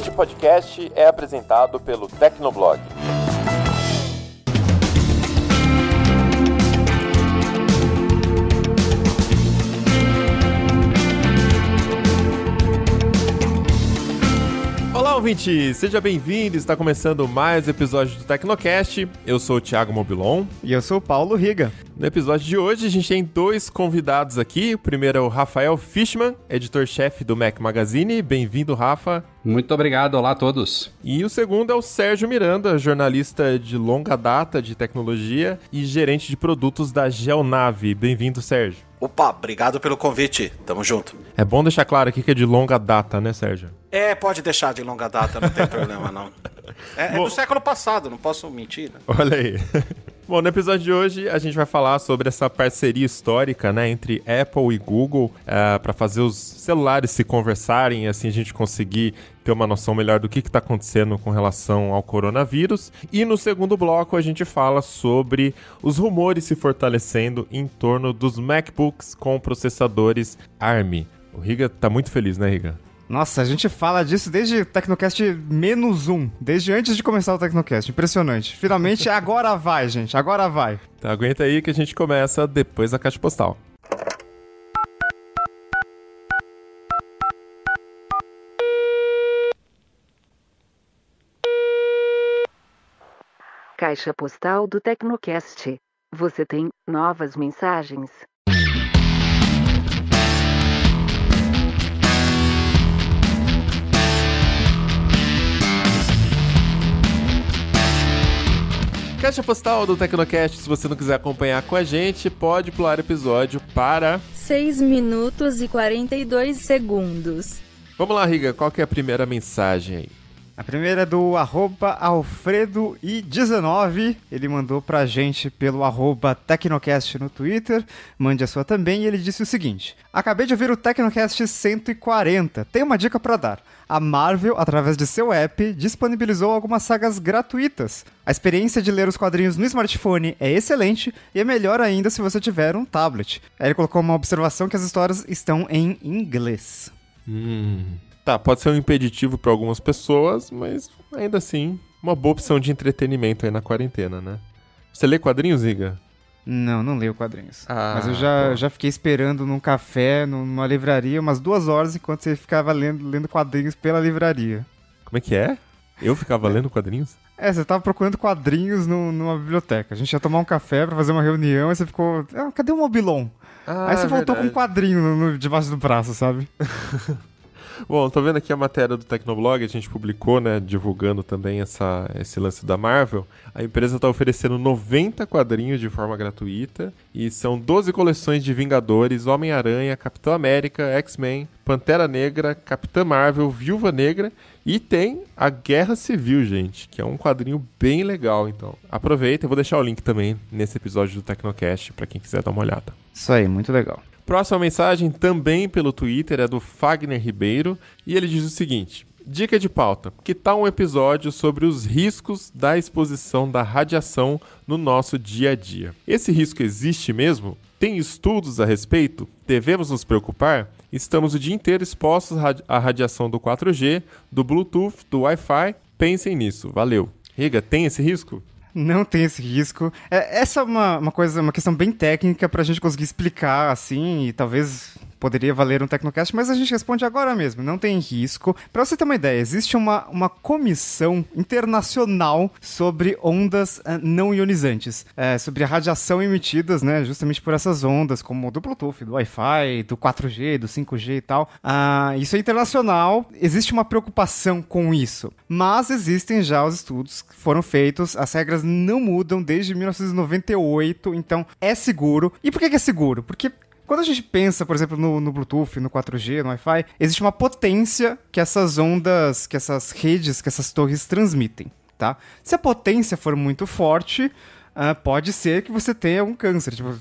Este podcast é apresentado pelo Tecnoblog. ouvinte! Seja bem-vindo! Está começando mais um episódio do Tecnocast. Eu sou o Thiago Mobilon. E eu sou o Paulo Riga. No episódio de hoje, a gente tem dois convidados aqui. O primeiro é o Rafael Fishman, editor-chefe do Mac Magazine. Bem-vindo, Rafa. Muito obrigado, olá a todos. E o segundo é o Sérgio Miranda, jornalista de longa data de tecnologia e gerente de produtos da Geonave. Bem-vindo, Sérgio. Opa, obrigado pelo convite. Tamo junto. É bom deixar claro aqui que é de longa data, né, Sérgio? É, pode deixar de longa data, não tem problema não. É, é do século passado, não posso mentir. Né? Olha aí. Bom, no episódio de hoje a gente vai falar sobre essa parceria histórica, né, entre Apple e Google uh, eh, para fazer os celulares se conversarem e assim a gente conseguir ter uma noção melhor do que está acontecendo com relação ao coronavírus. E no segundo bloco a gente fala sobre os rumores se fortalecendo em torno dos MacBooks com processadores ARM. O Riga tá muito feliz, né, Riga? Nossa, a gente fala disso desde Tecnocast menos um, desde antes de começar o Tecnocast. Impressionante. Finalmente, agora vai, gente, agora vai. Então aguenta aí que a gente começa depois da caixa postal. Caixa postal do Tecnocast. Você tem novas mensagens. Caixa postal do Tecnocast, se você não quiser acompanhar com a gente, pode pular episódio para 6 minutos e 42 segundos. Vamos lá, Riga, qual que é a primeira mensagem aí? A primeira é do arroba Alfredo e 19. Ele mandou pra gente pelo arroba Tecnocast no Twitter. Mande a sua também e ele disse o seguinte: Acabei de ouvir o Tecnocast 140. Tem uma dica para dar. A Marvel, através de seu app, disponibilizou algumas sagas gratuitas. A experiência de ler os quadrinhos no smartphone é excelente e é melhor ainda se você tiver um tablet. Aí ele colocou uma observação que as histórias estão em inglês. Hum. Tá, pode ser um impeditivo para algumas pessoas, mas ainda assim, uma boa opção de entretenimento aí na quarentena, né? Você lê quadrinhos, Iga? Não, não leio quadrinhos. Ah, Mas eu já, já fiquei esperando num café, numa livraria, umas duas horas enquanto você ficava lendo, lendo quadrinhos pela livraria. Como é que é? Eu ficava lendo quadrinhos? É, você tava procurando quadrinhos no, numa biblioteca. A gente ia tomar um café para fazer uma reunião e você ficou. Ah, cadê o Mobilon? Ah, Aí você é voltou verdade. com um quadrinho no, no, debaixo do braço, sabe? Bom, tô vendo aqui a matéria do Tecnoblog, a gente publicou, né, divulgando também essa, esse lance da Marvel. A empresa tá oferecendo 90 quadrinhos de forma gratuita e são 12 coleções de Vingadores, Homem-Aranha, Capitão América, X-Men, Pantera Negra, Capitã Marvel, Viúva Negra e tem a Guerra Civil, gente, que é um quadrinho bem legal, então. Aproveita, eu vou deixar o link também nesse episódio do Tecnocast para quem quiser dar uma olhada. Isso aí, muito legal. Próxima mensagem também pelo Twitter é do Fagner Ribeiro e ele diz o seguinte: Dica de pauta: que tal um episódio sobre os riscos da exposição da radiação no nosso dia a dia? Esse risco existe mesmo? Tem estudos a respeito? Devemos nos preocupar? Estamos o dia inteiro expostos à radiação do 4G, do Bluetooth, do Wi-Fi. Pensem nisso. Valeu. Riga, tem esse risco? Não tem esse risco. É, essa é uma, uma coisa, uma questão bem técnica para a gente conseguir explicar, assim, e talvez poderia valer um Tecnocast, mas a gente responde agora mesmo, não tem risco. Para você ter uma ideia, existe uma, uma comissão internacional sobre ondas eh, não ionizantes, é, sobre a radiação emitidas, né, justamente por essas ondas, como do Bluetooth, do Wi-Fi, do 4G, do 5G e tal. Ah, isso é internacional, existe uma preocupação com isso, mas existem já os estudos que foram feitos, as regras não mudam desde 1998, então é seguro. E por que é seguro? Porque quando a gente pensa, por exemplo, no, no Bluetooth, no 4G, no Wi-Fi, existe uma potência que essas ondas, que essas redes, que essas torres transmitem, tá? Se a potência for muito forte, uh, pode ser que você tenha um câncer. Tipo,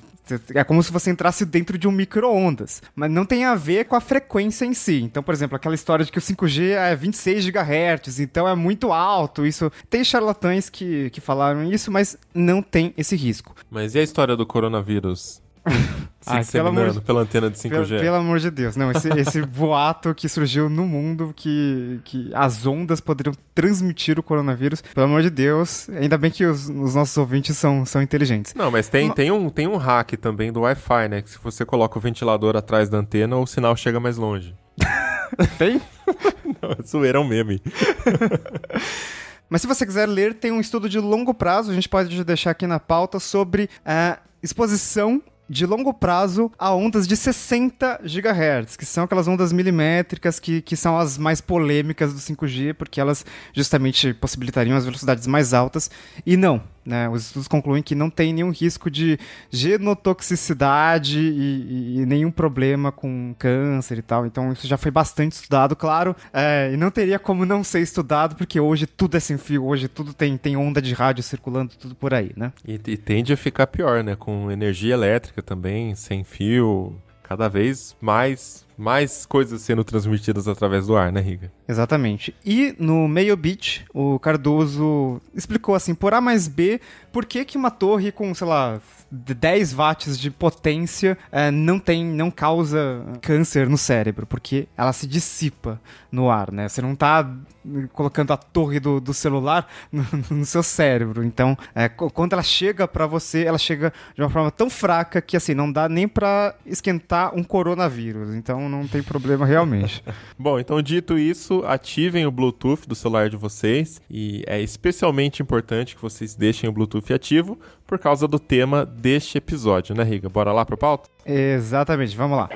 é como se você entrasse dentro de um micro-ondas, mas não tem a ver com a frequência em si. Então, por exemplo, aquela história de que o 5G é 26 GHz, então é muito alto. Isso tem charlatães que, que falaram isso, mas não tem esse risco. Mas e a história do coronavírus? Ah, pelo amor de... pela antena de 5G. Pelo, pelo amor de Deus. Não, esse, esse boato que surgiu no mundo que, que as ondas poderiam transmitir o coronavírus. Pelo amor de Deus. Ainda bem que os, os nossos ouvintes são, são inteligentes. Não, mas tem, tem, um, tem um hack também do Wi-Fi, né? Que se você coloca o ventilador atrás da antena, o sinal chega mais longe. tem? Não, é zoeira é um meme. Mas se você quiser ler, tem um estudo de longo prazo, a gente pode deixar aqui na pauta, sobre a eh, exposição de longo prazo a ondas de 60 GHz, que são aquelas ondas milimétricas que, que são as mais polêmicas do 5G, porque elas justamente possibilitariam as velocidades mais altas. E não, né? Os estudos concluem que não tem nenhum risco de genotoxicidade e, e, e nenhum problema com câncer e tal. Então isso já foi bastante estudado, claro. É, e não teria como não ser estudado, porque hoje tudo é sem fio, hoje tudo tem, tem onda de rádio circulando, tudo por aí, né? E, e tende a ficar pior, né? Com energia elétrica também, sem fio, cada vez mais mais coisas sendo transmitidas através do ar, né, Riga? Exatamente. E no meio beat, o Cardoso explicou assim, por A mais B, por que, que uma torre com, sei lá, 10 watts de potência é, não tem, não causa câncer no cérebro, porque ela se dissipa no ar, né? Você não tá eh, colocando a torre do, do celular no, no, seu cérebro. Então, é, quando ela chega para você, ela chega de uma forma tão fraca que assim não dá nem para esquentar um coronavírus. Então, não tem problema realmente. Bom, então dito isso, ativem o Bluetooth do celular de vocês e é especialmente importante que vocês deixem o Bluetooth ativo por causa do tema deste episódio, né, Riga? Bora lá pro pauta? Exatamente, vamos lá.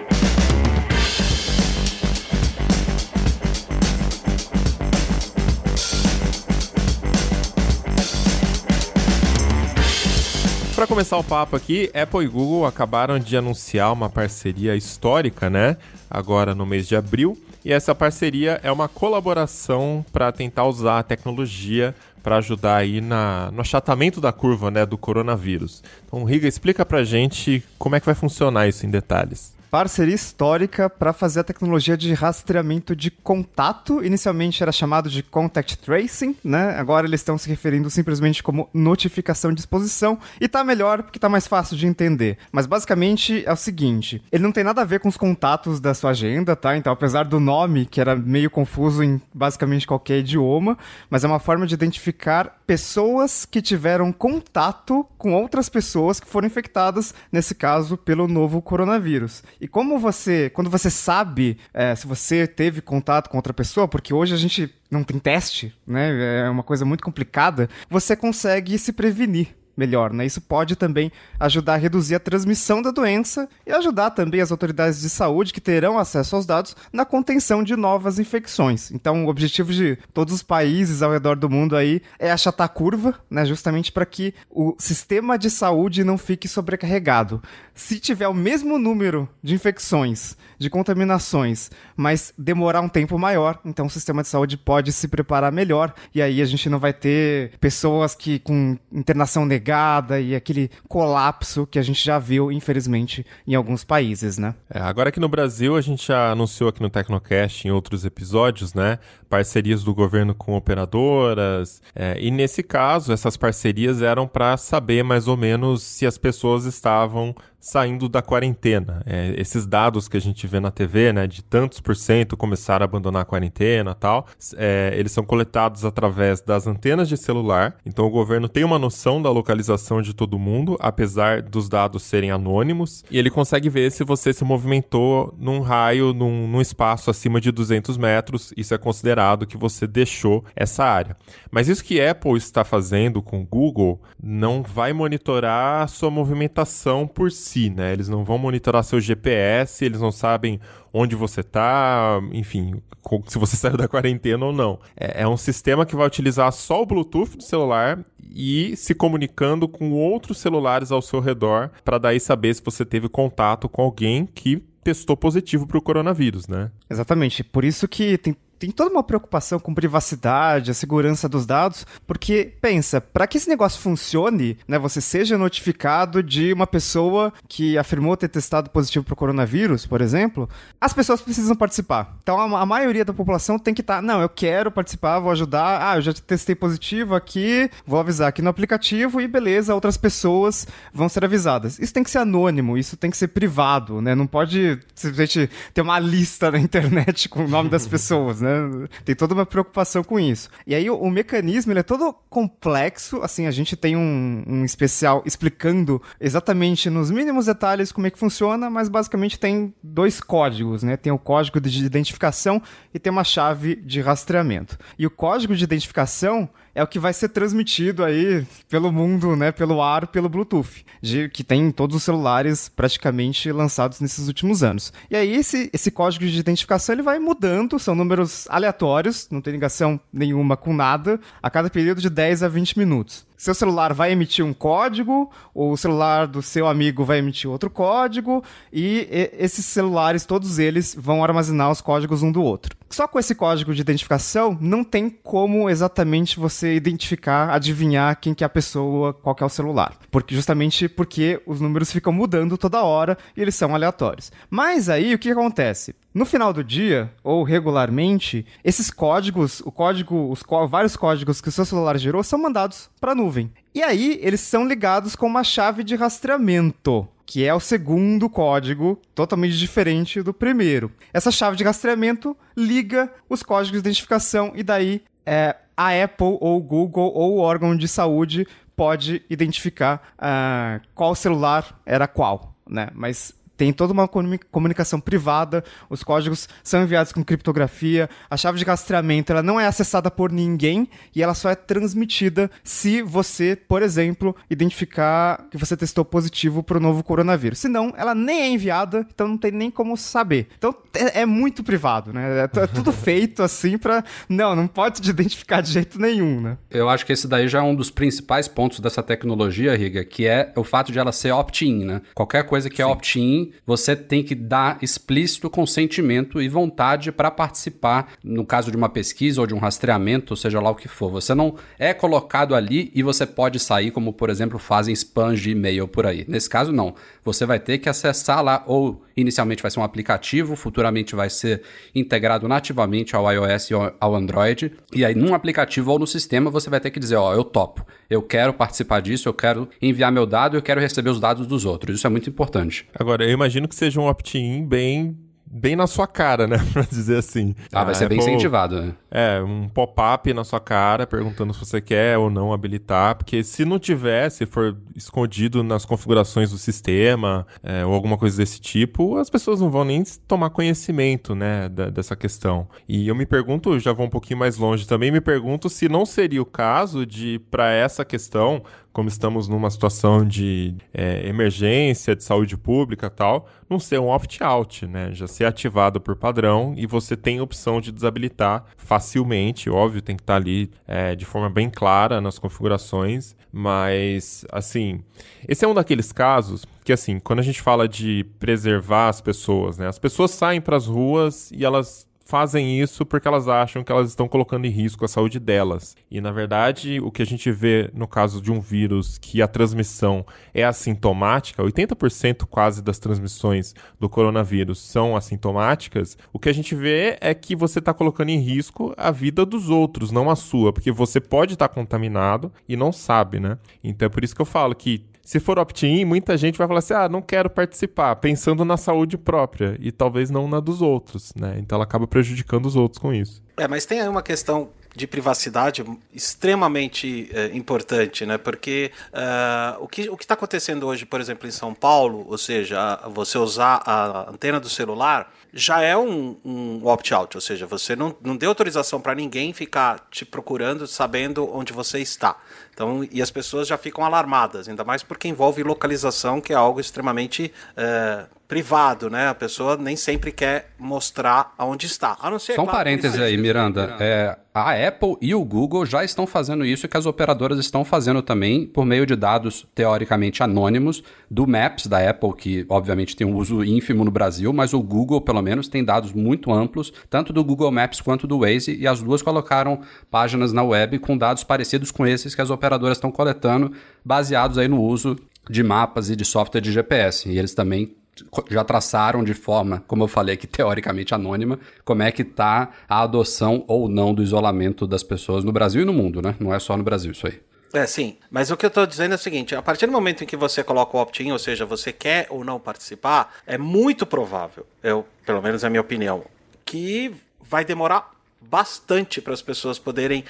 Para começar o papo aqui, Apple e Google acabaram de anunciar uma parceria histórica, né? Agora no mês de abril. E essa parceria é uma colaboração para tentar usar a tecnologia para ajudar aí na, no achatamento da curva né, do coronavírus. Então, Riga, explica para gente como é que vai funcionar isso em detalhes parceria histórica para fazer a tecnologia de rastreamento de contato. Inicialmente era chamado de contact tracing, né? Agora eles estão se referindo simplesmente como notificação de exposição e tá melhor porque tá mais fácil de entender. Mas basicamente é o seguinte, ele não tem nada a ver com os contatos da sua agenda, tá? Então, apesar do nome que era meio confuso em basicamente qualquer idioma, mas é uma forma de identificar pessoas que tiveram contato com outras pessoas que foram infectadas, nesse caso, pelo novo coronavírus. E como você, quando você sabe é, se você teve contato com outra pessoa, porque hoje a gente não tem teste, né? É uma coisa muito complicada. Você consegue se prevenir melhor, né? Isso pode também ajudar a reduzir a transmissão da doença e ajudar também as autoridades de saúde que terão acesso aos dados na contenção de novas infecções. Então, o objetivo de todos os países ao redor do mundo aí é achatar a curva, né? Justamente para que o sistema de saúde não fique sobrecarregado se tiver o mesmo número de infecções, de contaminações, mas demorar um tempo maior, então o sistema de saúde pode se preparar melhor e aí a gente não vai ter pessoas que com internação negada e aquele colapso que a gente já viu, infelizmente, em alguns países, né? É, agora aqui no Brasil, a gente já anunciou aqui no Tecnocast em outros episódios, né? Parcerias do governo com operadoras. É, e nesse caso, essas parcerias eram para saber mais ou menos se as pessoas estavam saindo da quarentena. É, esses dados que a gente vê na TV, né, de tantos por cento começaram a abandonar a quarentena tal, é, eles são coletados através das antenas de celular. Então o governo tem uma noção da localização de todo mundo, apesar dos dados serem anônimos, e ele consegue ver se você se movimentou num raio, num, num espaço acima de 200 metros. Isso é considerado que você deixou essa área. Mas isso que Apple está fazendo com o Google não vai monitorar a sua movimentação por si si, né? Eles não vão monitorar seu GPS, eles não sabem onde você está, enfim, se você saiu da quarentena ou não. É, é um sistema que vai utilizar só o Bluetooth do celular e se comunicando com outros celulares ao seu redor para daí saber se você teve contato com alguém que testou positivo para o coronavírus, né? Exatamente. Por isso que tem tem toda uma preocupação com privacidade, a segurança dos dados, porque pensa, para que esse negócio funcione, né, você seja notificado de uma pessoa que afirmou ter testado positivo para o coronavírus, por exemplo, as pessoas precisam participar. Então a, a maioria da população tem que estar, tá, não, eu quero participar, vou ajudar. Ah, eu já testei positivo aqui, vou avisar aqui no aplicativo e beleza, outras pessoas vão ser avisadas. Isso tem que ser anônimo, isso tem que ser privado, né? Não pode simplesmente ter uma lista na internet com o nome das pessoas, né? Né? Tem toda uma preocupação com isso. E aí o, o mecanismo é todo complexo, assim, a gente tem um, um, especial explicando exatamente nos mínimos detalhes como é que funciona, mas basicamente tem dois códigos, né? Tem o código de identificação e tem uma chave de rastreamento. E o código de identificação é o que vai ser transmitido aí pelo mundo, né? Pelo ar, pelo Bluetooth, de, que tem em todos os celulares praticamente lançados nesses últimos anos. E aí esse, esse código de identificação ele vai mudando, são números aleatórios, não tem ligação nenhuma com nada, a cada período de 10 a 20 minutos seu celular vai emitir um código, ou o celular do seu amigo vai emitir outro código, e esses celulares, todos eles, vão armazenar os códigos um do outro. Só com esse código de identificação, não tem como exatamente você identificar, adivinhar quem que é a pessoa, qual que é o celular. Porque justamente porque os números ficam mudando toda hora e eles são aleatórios. Mas aí o que acontece? No final do dia, ou regularmente, esses códigos, o código, os vários códigos que o seu celular gerou são mandados para a nuvem. E aí eles são ligados com uma chave de rastreamento que é o segundo código, totalmente diferente do primeiro. Essa chave de rastreamento liga os códigos de identificação e daí é, a Apple ou Google ou o órgão de saúde pode identificar uh, qual celular era qual, né? Mas tem toda uma comunicação privada, os códigos são enviados com criptografia, a chave de rastreamento ela não é acessada por ninguém e ela só é transmitida se você, por exemplo, identificar que você testou positivo para o novo coronavírus. Senão, ela nem é enviada, então não tem nem como saber. Então é, é muito privado, né? É, é tudo feito assim para não, não pode te identificar de jeito nenhum, né? Eu acho que esse daí já é um dos principais pontos dessa tecnologia, Riga, que é o fato de ela ser opt-in, né? Qualquer coisa que é Sim. é opt-in você tem que dar explícito consentimento e vontade para participar, no caso de uma pesquisa ou de um rastreamento, seja lá o que for. Você não é colocado ali e você pode sair, como por exemplo fazem spams de e-mail por aí. Nesse caso, não. Você vai ter que acessar lá, ou inicialmente vai ser um aplicativo, futuramente vai ser integrado nativamente ao iOS e ao Android. E aí, num aplicativo ou no sistema, você vai ter que dizer: Ó, oh, eu topo, eu quero participar disso, eu quero enviar meu dado, eu quero receber os dados dos outros. Isso é muito importante. Agora, eu imagino que seja um opt-in bem bem na sua cara, né? pra dizer assim. Ah, vai ah, ser é bem incentivado, né? É, um pop-up na sua cara perguntando se você quer ou não habilitar, porque se não tiver, se for escondido nas configurações do sistema é, ou alguma coisa desse tipo, as pessoas não vão nem tomar conhecimento, né, da, dessa questão. E eu me pergunto, já vou um pouquinho mais longe também, me pergunto se não seria o caso de, para essa questão, como estamos numa situação de é, emergência, de saúde pública tal, não ser um opt-out, né, já ser ativado por padrão e você tem a opção de desabilitar facilmente facilmente, óbvio, tem que estar tá ali é, de forma bem clara nas configurações, mas assim, esse é um daqueles casos que assim, quando a gente fala de preservar as pessoas, né? As pessoas saem para as ruas e elas fazem isso porque elas acham que elas estão colocando em risco a saúde delas. E na verdade, o que a gente vê no caso de um vírus que a transmissão é assintomática, 80% quase das transmissões do coronavírus são assintomáticas. O que a gente vê é que você está colocando em risco a vida dos outros, não a sua, porque você pode estar tá contaminado e não sabe, né? Então é por isso que eu falo que se for opt-in, muita gente vai falar assim: ah, não quero participar, pensando na saúde própria e talvez não na dos outros, né? Então ela acaba prejudicando os outros com isso. É, mas tem aí uma questão de privacidade extremamente é, importante, né? Porque uh, o que o está acontecendo hoje, por exemplo, em São Paulo, ou seja, você usar a antena do celular já é um, um opt-out, ou seja, você não, não deu autorização para ninguém ficar te procurando, sabendo onde você está. Então, e as pessoas já ficam alarmadas, ainda mais porque envolve localização, que é algo extremamente é, privado, né? A pessoa nem sempre quer mostrar aonde está. A não ser, Só um claro, parênteses aí, Miranda. É, a Apple e o Google já estão fazendo isso e que as operadoras estão fazendo também por meio de dados teoricamente anônimos do Maps da Apple, que obviamente tem um uso ínfimo no Brasil, mas o Google, pelo menos, tem dados muito amplos, tanto do Google Maps quanto do Waze, e as duas colocaram páginas na web com dados parecidos com esses que as operadoras operadoras estão coletando, baseados aí no uso de mapas e de software de GPS. E eles também já traçaram de forma, como eu falei aqui, teoricamente anônima, como é que está a adoção ou não do isolamento das pessoas no Brasil e no mundo, né? Não é só no Brasil isso aí. É, sim. Mas o que eu estou dizendo é o seguinte: a partir do momento em que você coloca o opt-in, ou seja, você quer ou não participar, é muito provável, eu, pelo menos é a minha opinião, que vai demorar bastante para as pessoas poderem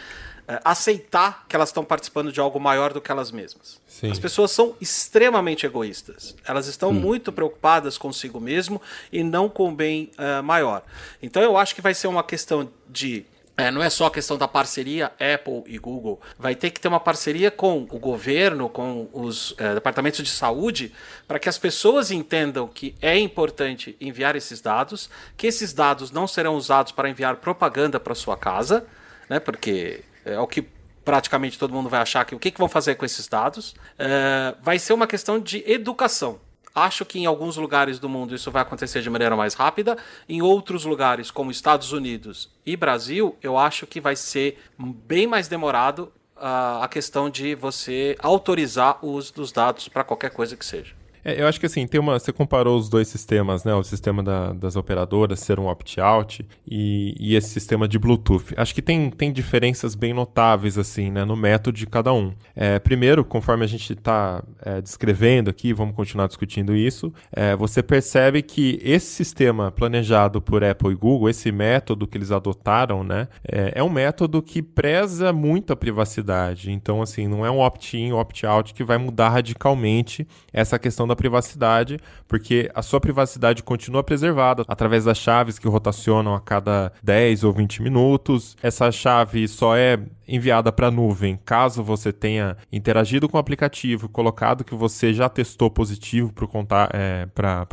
eh, aceitar que elas estão participando de algo maior do que elas mesmas. Sim. As pessoas são extremamente egoístas. Elas estão hum. muito preocupadas consigo mesmo e não com o bem uh, maior. Então eu acho que vai ser uma questão de é, não é só a questão da parceria Apple e Google. Vai ter que ter uma parceria com o governo, com os é, departamentos de saúde, para que as pessoas entendam que é importante enviar esses dados, que esses dados não serão usados para enviar propaganda para sua casa, né? Porque é, é o que praticamente todo mundo vai achar que o que, que vão fazer com esses dados, é, vai ser uma questão de educação. Acho que em alguns lugares do mundo isso vai acontecer de maneira mais rápida, em outros lugares, como Estados Unidos e Brasil, eu acho que vai ser bem mais demorado uh, a questão de você autorizar o uso dos dados para qualquer coisa que seja. É, eu acho que assim, tem uma. Você comparou os dois sistemas, né? O sistema da, das operadoras ser um opt-out e, e, esse sistema de Bluetooth. Acho que tem, tem diferenças bem notáveis, assim, né? No método de cada um. É, primeiro, conforme a gente está é, descrevendo aqui, vamos continuar discutindo isso, é, você percebe que esse sistema planejado por Apple e Google, esse método que eles adotaram, né? É, é, um método que preza muito a privacidade. Então, assim, não é um opt-in, opt-out que vai mudar radicalmente essa questão da da privacidade, porque a sua privacidade continua preservada através das chaves que rotacionam a cada 10 ou 20 minutos. Essa chave só é enviada para a nuvem, caso você tenha interagido com o aplicativo, colocado que você já testou positivo para é,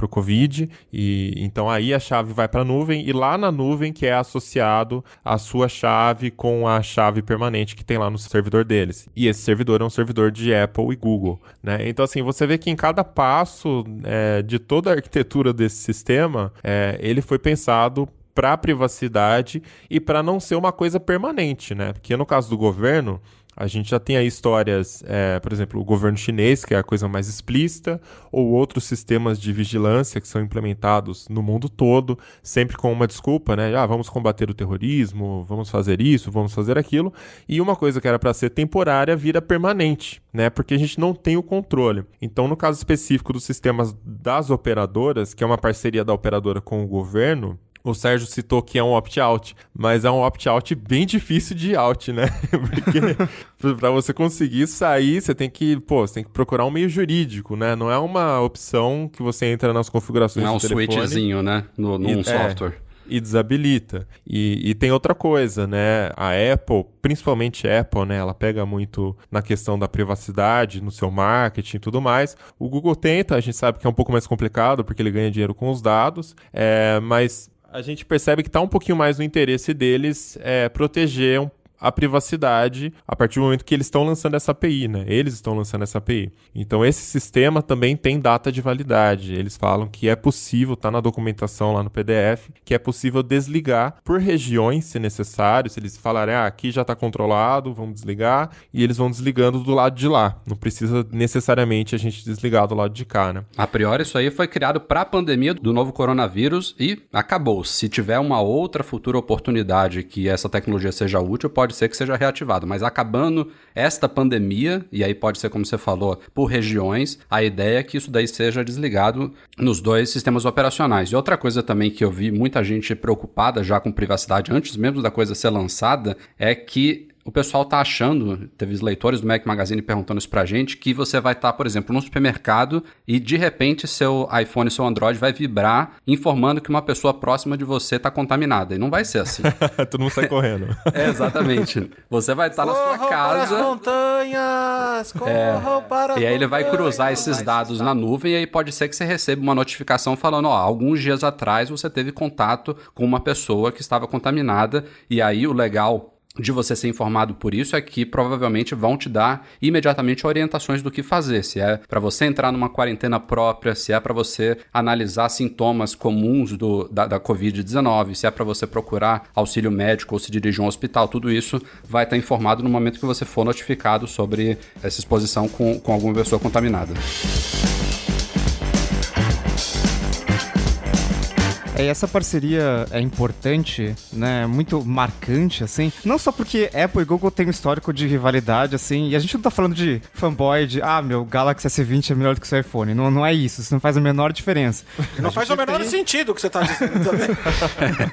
o Covid, e então aí a chave vai para a nuvem e lá na nuvem que é associado a sua chave com a chave permanente que tem lá no servidor deles. E esse servidor é um servidor de Apple e Google, né? Então assim você vê que em cada passo é, de toda a arquitetura desse sistema, é, ele foi pensado para a privacidade e para não ser uma coisa permanente, né? Porque no caso do governo, a gente já tem aí histórias, é, por exemplo, o governo chinês, que é a coisa mais explícita, ou outros sistemas de vigilância que são implementados no mundo todo, sempre com uma desculpa, né? Ah, vamos combater o terrorismo, vamos fazer isso, vamos fazer aquilo. E uma coisa que era para ser temporária vira permanente, né? Porque a gente não tem o controle. Então, no caso específico dos sistemas das operadoras, que é uma parceria da operadora com o governo, o Sérgio citou que é um opt-out, mas é um opt-out bem difícil de out, né? Porque para você conseguir sair, você tem que, pô, você tem que procurar um meio jurídico, né? Não é uma opção que você entra nas configurações Não, do um telefone. É um switchzinho, né? No, num e, é, software. É e desabilita. E, e, tem outra coisa, né? A Apple, principalmente Apple, né? Ela pega muito na questão da privacidade, no seu marketing e tudo mais. O Google tenta, a gente sabe que é um pouco mais complicado, porque ele ganha dinheiro com os dados, é, mas a gente percebe que está um pouquinho mais no interesse deles é, proteger um a privacidade a partir do momento que eles estão lançando essa API, né? Eles estão lançando essa API. Então esse sistema também tem data de validade. Eles falam que é possível, tá na documentação lá no PDF, que é possível desligar por regiões, se necessário. Se eles falarem, ah, aqui já está controlado, vamos desligar, e eles vão desligando do lado de lá. Não precisa necessariamente a gente desligar do lado de cá, né? A priori, isso aí foi criado para a pandemia do novo coronavírus e acabou. Se tiver uma outra futura oportunidade que essa tecnologia seja útil, pode pode ser que seja reativado, mas acabando esta pandemia, e aí pode ser como você falou, por regiões, a ideia é que isso daí seja desligado nos dois sistemas operacionais. E outra coisa também que eu vi muita gente preocupada já com privacidade antes mesmo da coisa ser lançada é que o pessoal tá achando, teve os leitores do Mac Magazine perguntando isso pra gente, que você vai estar, tá, por exemplo, num supermercado e de repente seu iPhone, seu Android vai vibrar informando que uma pessoa próxima de você tá contaminada. E não vai ser assim. tu não sai correndo. é, exatamente. Você vai estar tá na sua casa. Para as montanhas! É. Corram é, para E aí ele vai cruzar esses dados na nuvem e aí pode ser que você receba uma notificação falando, ó, alguns dias atrás você teve contato com uma pessoa que estava contaminada e aí o legal de você ser informado por isso é que provavelmente vão te dar imediatamente orientações do que fazer, se é para você entrar numa quarentena própria, se é para você analisar sintomas comuns do, da, da Covid-19, se é para você procurar auxílio médico ou se dirigir a um hospital, tudo isso vai estar tá informado no momento que você for notificado sobre essa exposição com, com alguma pessoa contaminada. É, essa parceria é importante, né? É muito marcante, assim. Não só porque Apple e Google têm um histórico de rivalidade, assim. E a gente não tá falando de fanboy, de ah, meu Galaxy S20 é melhor do que o seu iPhone. Não, não é isso. Isso não faz a menor diferença. Não a faz o menor tem... sentido o que você tá dizendo também.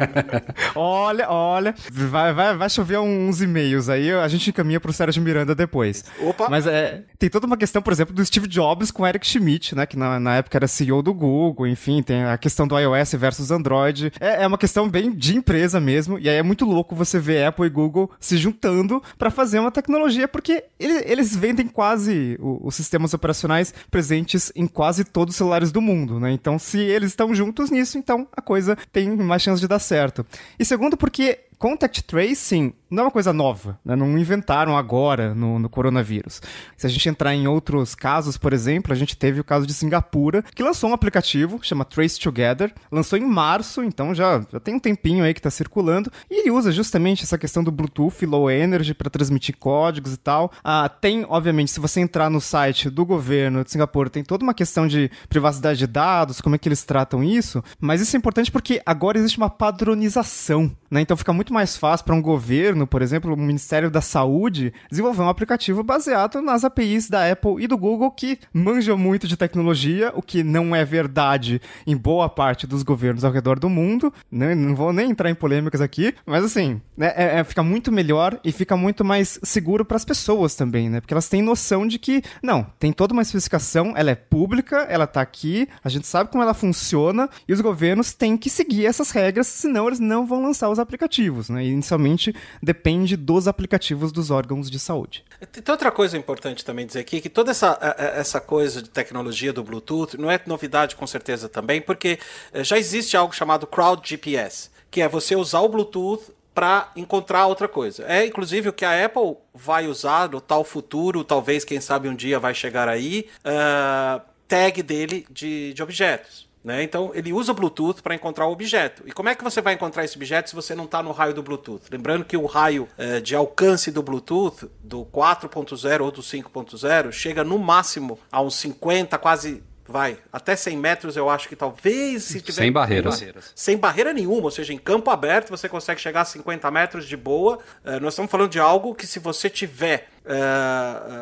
olha, olha. Vai, vai, vai chover uns e-mails aí. A gente encaminha pro Sérgio Miranda depois. Opa! Mas é, tem toda uma questão, por exemplo, do Steve Jobs com Eric Schmidt, né? Que na, na época era CEO do Google. Enfim, tem a questão do iOS versus Android Android. É, é, uma questão bem de empresa mesmo. E aí é muito louco você ver Apple e Google se juntando para fazer uma tecnologia, porque eles vendem quase os sistemas operacionais presentes em quase todos os celulares do mundo, né? Então, se eles estão juntos nisso, então a coisa tem mais chance de dar certo. E segundo, porque contact tracing não é uma coisa nova, né? não inventaram agora no, no, coronavírus. Se a gente entrar em outros casos, por exemplo, a gente teve o caso de Singapura, que lançou um aplicativo, chama Trace Together, lançou em março, então já, já tem um tempinho aí que está circulando, e ele usa justamente essa questão do Bluetooth Low Energy para transmitir códigos e tal. Ah, tem, obviamente, se você entrar no site do governo de Singapura, tem toda uma questão de privacidade de dados, como é que eles tratam isso, mas isso é importante porque agora existe uma padronização, né? então fica muito muito mais fácil para um governo, por exemplo, o Ministério da Saúde, desenvolver um aplicativo baseado nas APIs da Apple e do Google que manjam muito de tecnologia, o que não é verdade em boa parte dos governos ao redor do mundo. Não, não vou nem entrar em polêmicas aqui, mas assim, né, é, é, fica muito melhor e fica muito mais seguro para as pessoas também, né? Porque elas têm noção de que, não, tem toda uma especificação, ela é pública, ela está aqui, a gente sabe como ela funciona e os governos têm que seguir essas regras, senão eles não vão lançar os aplicativos aplicativos, né? inicialmente depende dos aplicativos dos órgãos de saúde. Tem outra coisa importante também dizer aqui, que toda essa, é, é, essa coisa de tecnologia do Bluetooth não é novidade com certeza também, porque é, já existe algo chamado Crowd GPS, que é você usar o Bluetooth para encontrar outra coisa. É inclusive o que a Apple vai usar no tal futuro, talvez quem sabe um dia vai chegar aí, uh, tag dele de, de objetos. Né? Então ele usa o Bluetooth para encontrar o objeto. E como é que você vai encontrar esse objeto se você não está no raio do Bluetooth? Lembrando que o raio eh, de alcance do Bluetooth, do 4.0 ou do 5.0, chega no máximo a uns 50, quase vai, até 100 metros eu acho que talvez se tiver... Sem barreiras. Sem barreira nenhuma, ou seja, em campo aberto você consegue chegar a 50 metros de boa. Uh, nós estamos falando de algo que se você tiver uh,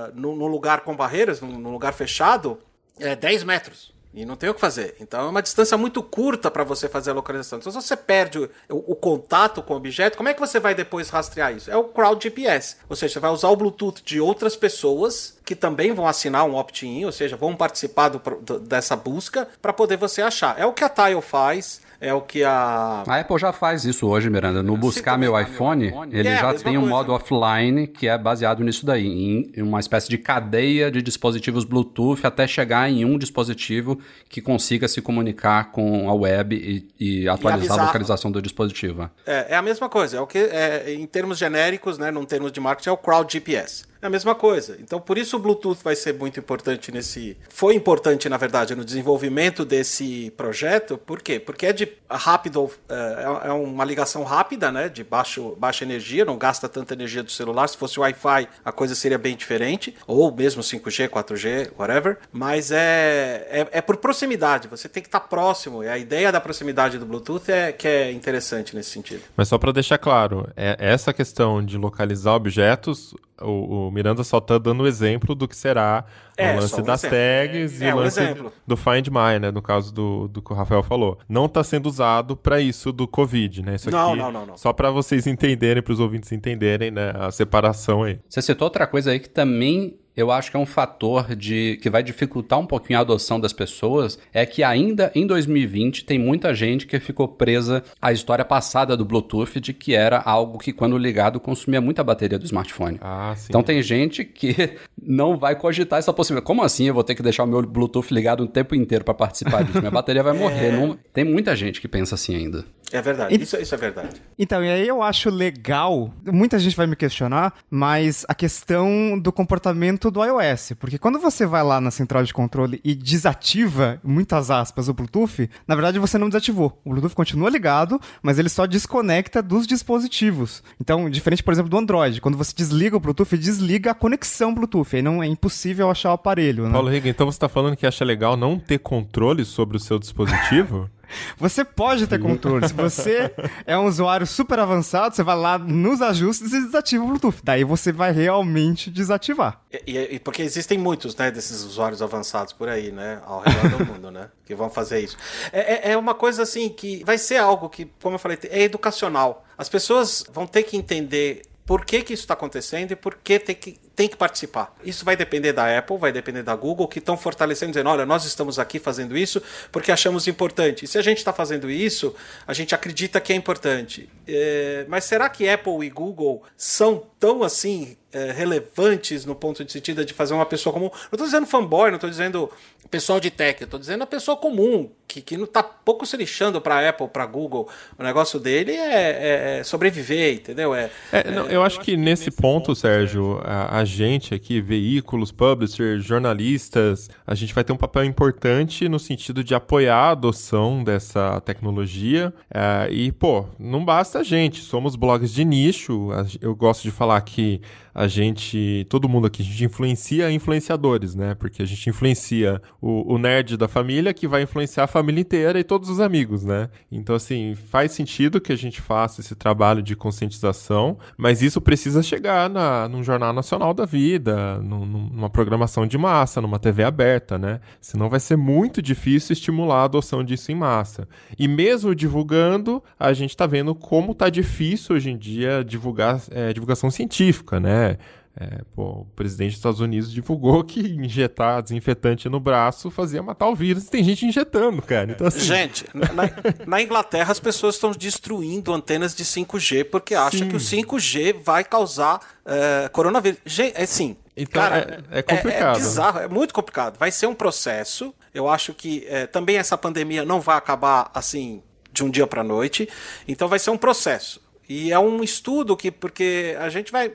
uh, no, no, lugar com barreiras, num lugar fechado, é 10 metros. E não tem o que fazer. Então é uma distância muito curta para você fazer a localização. Então, se você perde o, o, contato com o objeto, como é que você vai depois rastrear isso? É o crowd GPS. Ou seja, você vai usar o Bluetooth de outras pessoas que também vão assinar um opt-in, ou seja, vão participar do, do, dessa busca para poder você achar. É o que a Tile faz, é o que a. A Apple já faz isso hoje, Miranda. No buscar, meu, buscar iPhone, meu, é, iPhone, ele é, já tem um coisa. modo offline que é baseado nisso daí, em uma espécie de cadeia de dispositivos Bluetooth até chegar em um dispositivo que consiga se comunicar com a web e, e atualizar e a localização do dispositivo. É, é, a mesma coisa, é o que é, em termos genéricos, né, num termos de marketing, é o crowd GPS é a mesma coisa. Então, por isso o Bluetooth vai ser muito importante nesse. Foi importante, na verdade, no desenvolvimento desse projeto. Por quê? Porque é de rápido, é, é uma ligação rápida, né? De baixo, baixa energia, não gasta tanta energia do celular. Se fosse Wi-Fi, a coisa seria bem diferente. Ou mesmo 5G, 4G, whatever. Mas é, é, é por proximidade. Você tem que estar próximo. E a ideia da proximidade do Bluetooth é que é interessante nesse sentido. Mas só para deixar claro, é essa questão de localizar objetos o, o, Miranda só tá dando o exemplo do que será é, o lance um das exemplo. tags é, e o lance um do Find My, né? No caso do, do que o Rafael falou. Não tá sendo usado para isso do Covid, né? Isso não, aqui, não, não, não. Só para vocês entenderem, para os ouvintes entenderem, né? A separação aí. Você citou outra coisa aí que também eu acho que é um fator de que vai dificultar um pouquinho a adoção das pessoas, é que ainda em 2020 tem muita gente que ficou presa à história passada do Bluetooth, de que era algo que quando ligado consumia muita bateria do smartphone. Ah, sim, então tem gente que não vai cogitar essa possibilidade. Como assim eu vou ter que deixar o meu Bluetooth ligado o tempo inteiro para participar disso? Minha bateria vai morrer. é. não... Tem muita gente que pensa assim ainda. É verdade, isso, é, isso é verdade. Então, e aí eu acho legal, muita gente vai me questionar, mas a questão do comportamento do iOS, porque quando você vai lá na central de controle e desativa, muitas aspas, o Bluetooth, na verdade você não desativou. O Bluetooth continua ligado, mas ele só desconecta dos dispositivos. Então, diferente, por exemplo, do Android, quando você desliga o Bluetooth, desliga a conexão Bluetooth, aí não é impossível achar o aparelho. Né? Paulo Riga, então você está falando que acha legal não ter controle sobre o seu dispositivo? Você pode ter controle. Se você é um usuário super avançado, você vai lá nos ajustes e desativa o Bluetooth. Daí você vai realmente desativar. E, e, e porque existem muitos, né, desses usuários avançados por aí, né, ao redor do mundo, né, que vão fazer isso. É, é, é uma coisa assim que vai ser algo que, como eu falei, é educacional. As pessoas vão ter que entender por que, que isso está acontecendo e por que tem que tem que participar. Isso vai depender da Apple, vai depender da Google, que estão fortalecendo, dizendo: olha, nós estamos aqui fazendo isso porque achamos importante. E se a gente está fazendo isso, a gente acredita que é importante. É... mas será que Apple e Google são tão assim eh, relevantes no ponto de sentido de fazer uma pessoa comum. Não estou dizendo fanboy, não estou dizendo pessoal de tech, estou dizendo a pessoa comum, que, que não está pouco se lixando para Apple, para Google. O negócio dele é, é, é sobreviver, entendeu? É, é não, é, eu, acho que, que, nesse ponto, ponto Sérgio, a, a gente aqui, veículos, publishers, jornalistas, a gente vai ter um papel importante no sentido de apoiar a adoção dessa tecnologia. Eh, e, pô, não basta a gente, somos blogs de nicho. Eu gosto de falar que a gente, todo mundo aqui, a gente influencia influenciadores, né? Porque a gente influencia o, o nerd da família que vai influenciar a família inteira e todos os amigos, né? Então, assim, faz sentido que a gente faça esse trabalho de conscientização, mas isso precisa chegar na, num jornal nacional da vida, numa programação de massa, numa TV aberta, né? Senão vai ser muito difícil estimular a adoção disso em massa. E mesmo divulgando, a gente está vendo como tá difícil hoje em dia divulgar é, divulgação científica, né? É, é, pô, o presidente dos Estados Unidos divulgou que injetar desinfetante no braço fazia matar o vírus. Tem gente injetando, cara. Então, assim... Gente, na, na, Inglaterra as pessoas estão destruindo antenas de 5G porque acham que o 5G vai causar uh, coronavírus. Gente, é sim. Então, cara, é, é complicado. É, é bizarro, é muito complicado. Vai ser um processo. Eu acho que é, também essa pandemia não vai acabar assim de um dia para noite. Então vai ser um processo. E é um estudo que, porque a gente vai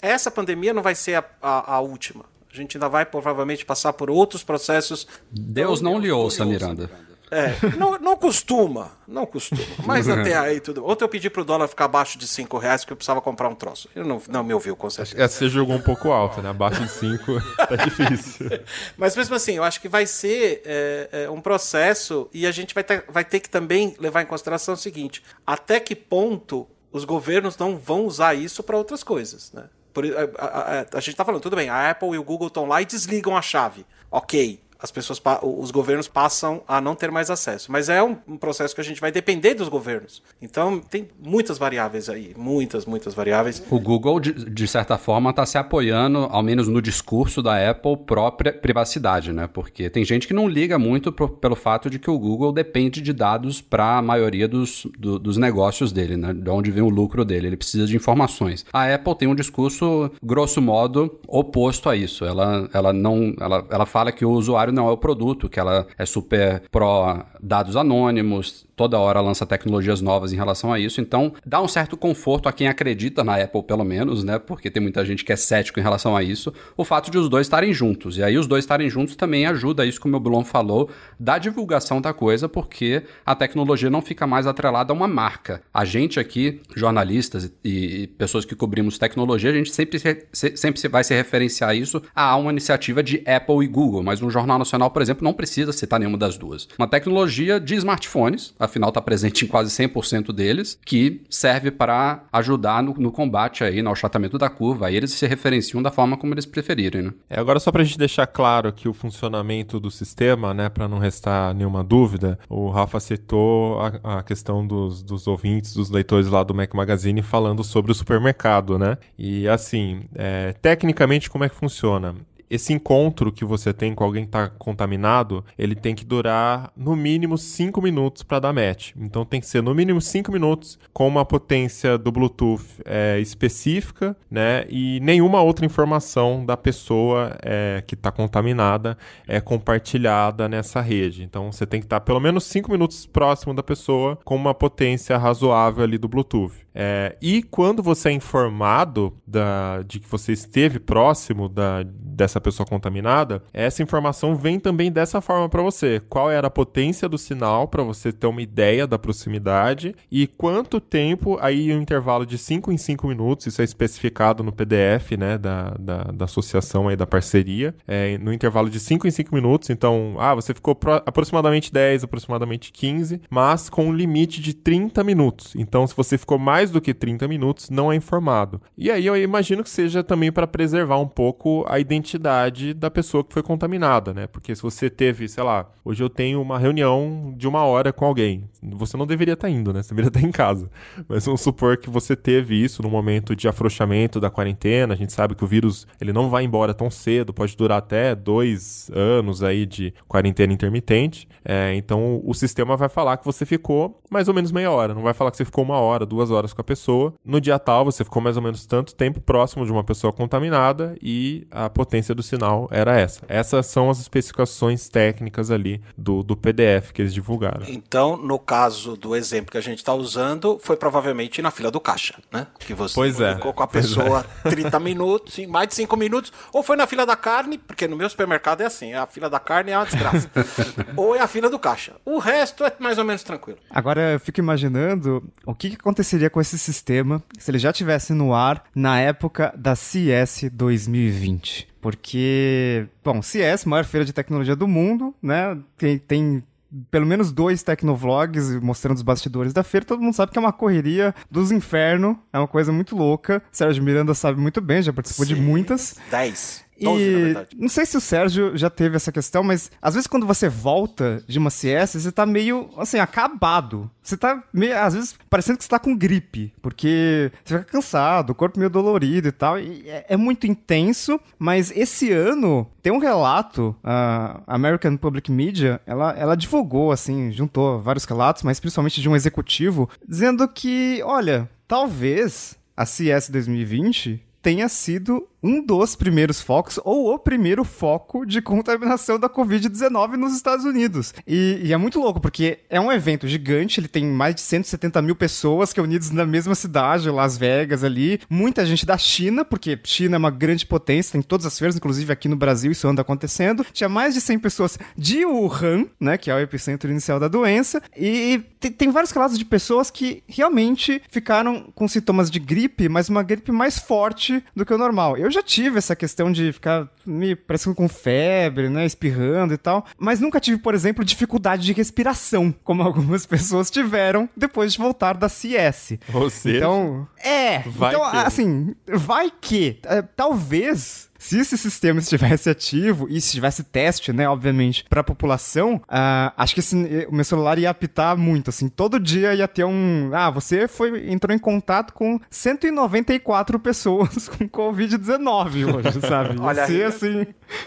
essa pandemia não vai ser a, a, a última. A gente ainda vai provavelmente passar por outros processos. Deus não, não lhe ouça, Miranda. É, não, não costuma, não costuma. Mas até aí tudo. Ontem eu pedi pro dólar ficar abaixo de 5 reais porque eu precisava comprar um troço. Ele não, não me ouviu, com certeza. Essa é, você jogou um pouco alta, né? Abaixo de 5 tá difícil. Mas mesmo assim, eu acho que vai ser é, é, um processo e a gente vai ter, vai ter que também levar em consideração o seguinte: até que ponto os governos não vão usar isso para outras coisas, né? Por, a, a, a, a, gente está falando, tudo bem, a Apple e o Google estão lá e desligam a chave. Ok, as pessoas, os governos passam a não ter mais acesso. Mas é um, processo que a gente vai depender dos governos. Então tem muitas variáveis aí, muitas, muitas variáveis. O Google, de, de certa forma, está se apoiando, ao menos no discurso da Apple, própria privacidade, né? Porque tem gente que não liga muito pro, pelo fato de que o Google depende de dados para a maioria dos, do, dos negócios dele, né? De onde vem o lucro dele. Ele precisa de informações. A Apple tem um discurso, grosso modo, oposto a isso. Ela, ela não, ela, ela fala que o usuário usuário, não é o produto, que ela é super pró dados anônimos, toda hora lança tecnologias novas em relação a isso. Então, dá um certo conforto a quem acredita na Apple, pelo menos, né? Porque tem muita gente que é cético em relação a isso, o fato de os dois estarem juntos. E aí os dois estarem juntos também ajuda isso como o Blon falou, da divulgação da coisa, porque a tecnologia não fica mais atrelada a uma marca. A gente aqui, jornalistas e pessoas que cobrimos tecnologia, a gente sempre, sempre vai se referenciar a isso a uma iniciativa de Apple e Google, mas um jornal nacional, por exemplo, não precisa citar nenhuma das duas. Uma tecnologia de smartphones, afinal está presente em quase 100% deles, que serve para ajudar no, no, combate aí, no achatamento da curva. Aí eles se referenciam da forma como eles preferirem, né? É, agora só para a gente deixar claro que o funcionamento do sistema, né, para não restar nenhuma dúvida, o Rafa citou a, a questão dos, dos ouvintes, dos leitores lá do Mac Magazine falando sobre o supermercado, né? E assim, é, tecnicamente como é que funciona? esse encontro que você tem com alguém que está contaminado, ele tem que durar no mínimo 5 minutos para dar match. Então tem que ser no mínimo 5 minutos com uma potência do Bluetooth é, específica, né? E nenhuma outra informação da pessoa é, que está contaminada é compartilhada nessa rede. Então você tem que estar tá pelo menos 5 minutos próximo da pessoa com uma potência razoável ali do Bluetooth. É, e quando você é informado da, de que você esteve próximo da, dessa pessoa contaminada, essa informação vem também dessa forma para você. Qual era a potência do sinal para você ter uma ideia da proximidade e quanto tempo, aí um intervalo de 5 em 5 minutos, isso é especificado no PDF né, da, da, da associação aí da parceria, é, no intervalo de 5 em 5 minutos. Então, ah, você ficou pro, aproximadamente 10, aproximadamente 15, mas com um limite de 30 minutos. Então, se você ficou mais mais do que 30 minutos não é informado. E aí eu imagino que seja também para preservar um pouco a identidade da pessoa que foi contaminada, né? Porque se você teve, sei lá, hoje eu tenho uma reunião de uma hora com alguém, você não deveria estar tá indo, né? Você deveria estar tá em casa. Mas vamos supor que você teve isso no momento de afrouxamento da quarentena, a gente sabe que o vírus ele não vai embora tão cedo, pode durar até dois anos aí de quarentena intermitente. É, então o sistema vai falar que você ficou mais ou menos meia hora, não vai falar que você ficou uma hora, duas horas horas com a pessoa. No dia tal, você ficou mais ou menos tanto tempo próximo de uma pessoa contaminada e a potência do sinal era essa. Essas são as especificações técnicas ali do, do PDF que eles divulgaram. Então, no caso do exemplo que a gente está usando, foi provavelmente na fila do caixa, né? Que você pois é, ficou com a é. pessoa é. 30 minutos, mais de 5 minutos, ou foi na fila da carne, porque no meu supermercado é assim, a fila da carne é uma desgraça. ou é a fila do caixa. O resto é mais ou menos tranquilo. Agora, eu fico imaginando o que, que aconteceria com com esse sistema se ele já tivesse no ar na época da CS 2020. Porque, bom, CS, maior feira de tecnologia do mundo, né? Tem, tem pelo menos dois tecnovlogs mostrando os bastidores da feira. Todo mundo sabe que é uma correria dos infernos, é uma coisa muito louca. Sérgio Miranda sabe muito bem, já participou Sim. de muitas. Dez. 12, tá e... na Não sei se o Sérgio já teve essa questão, mas às vezes quando você volta de uma CS, você tá meio, assim, acabado. Você tá, meio, às vezes, parecendo que você tá com gripe, porque você fica cansado, o corpo meio dolorido e tal. E é, é, muito intenso, mas esse ano tem um relato, a American Public Media, ela, ela divulgou, assim, juntou vários relatos, mas principalmente de um executivo, dizendo que, olha, talvez a CS 2020 tenha sido um dos primeiros focos, ou o primeiro foco de contaminação da Covid-19 nos Estados Unidos. E, e, é muito louco, porque é um evento gigante, ele tem mais de 170 mil pessoas que unidas na mesma cidade, Las Vegas ali. Muita gente da China, porque China é uma grande potência, tem todas as feiras, inclusive aqui no Brasil isso anda acontecendo. Tinha mais de 100 pessoas de Wuhan, né, que é o epicentro inicial da doença, e tem, tem vários casos de pessoas que realmente ficaram com sintomas de gripe, mas uma gripe mais forte do que o normal. Eu eu já tive essa questão de ficar me parecendo com febre, né? Espirrando e tal. Mas nunca tive, por exemplo, dificuldade de respiração, como algumas pessoas tiveram depois de voltar da CS. Ou seja, então, é. Vai então, que... assim, vai que. É, talvez se esse sistema estivesse ativo e se tivesse teste, né, obviamente, para a população, uh, acho que esse, eh, o meu celular ia apitar muito, assim, todo dia ia ter um, ah, você foi entrou em contato com 194 pessoas com covid-19 hoje, sabe? Olha, ser, assim...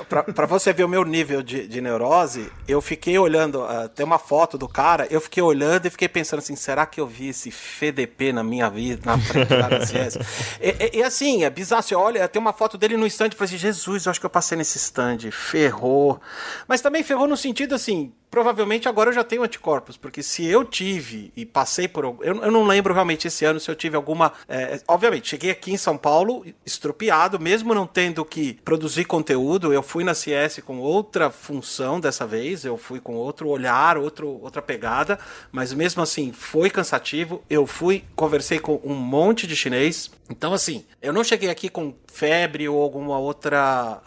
para você ver o meu nível de, de neurose, eu fiquei olhando, uh, tem uma foto do cara, eu fiquei olhando e fiquei pensando assim, será que eu vi esse FDP na minha vida, na frente da ciência? e, e, e, assim, é bizarro, você olha, tem uma foto dele no instante falei assim, Jesus, eu acho que eu passei nesse stand, ferrou. Mas também ferrou no sentido assim, provavelmente agora eu já tenho anticorpos, porque se eu tive e passei por. Eu, eu não lembro realmente esse ano se eu tive alguma. É, obviamente, cheguei aqui em São Paulo estropiado, mesmo não tendo que produzir conteúdo, eu fui na CS com outra função dessa vez, eu fui com outro olhar, outro, outra pegada, mas mesmo assim foi cansativo. Eu fui, conversei com um monte de chinês. Então, assim, eu não cheguei aqui com febre ou alguma outra.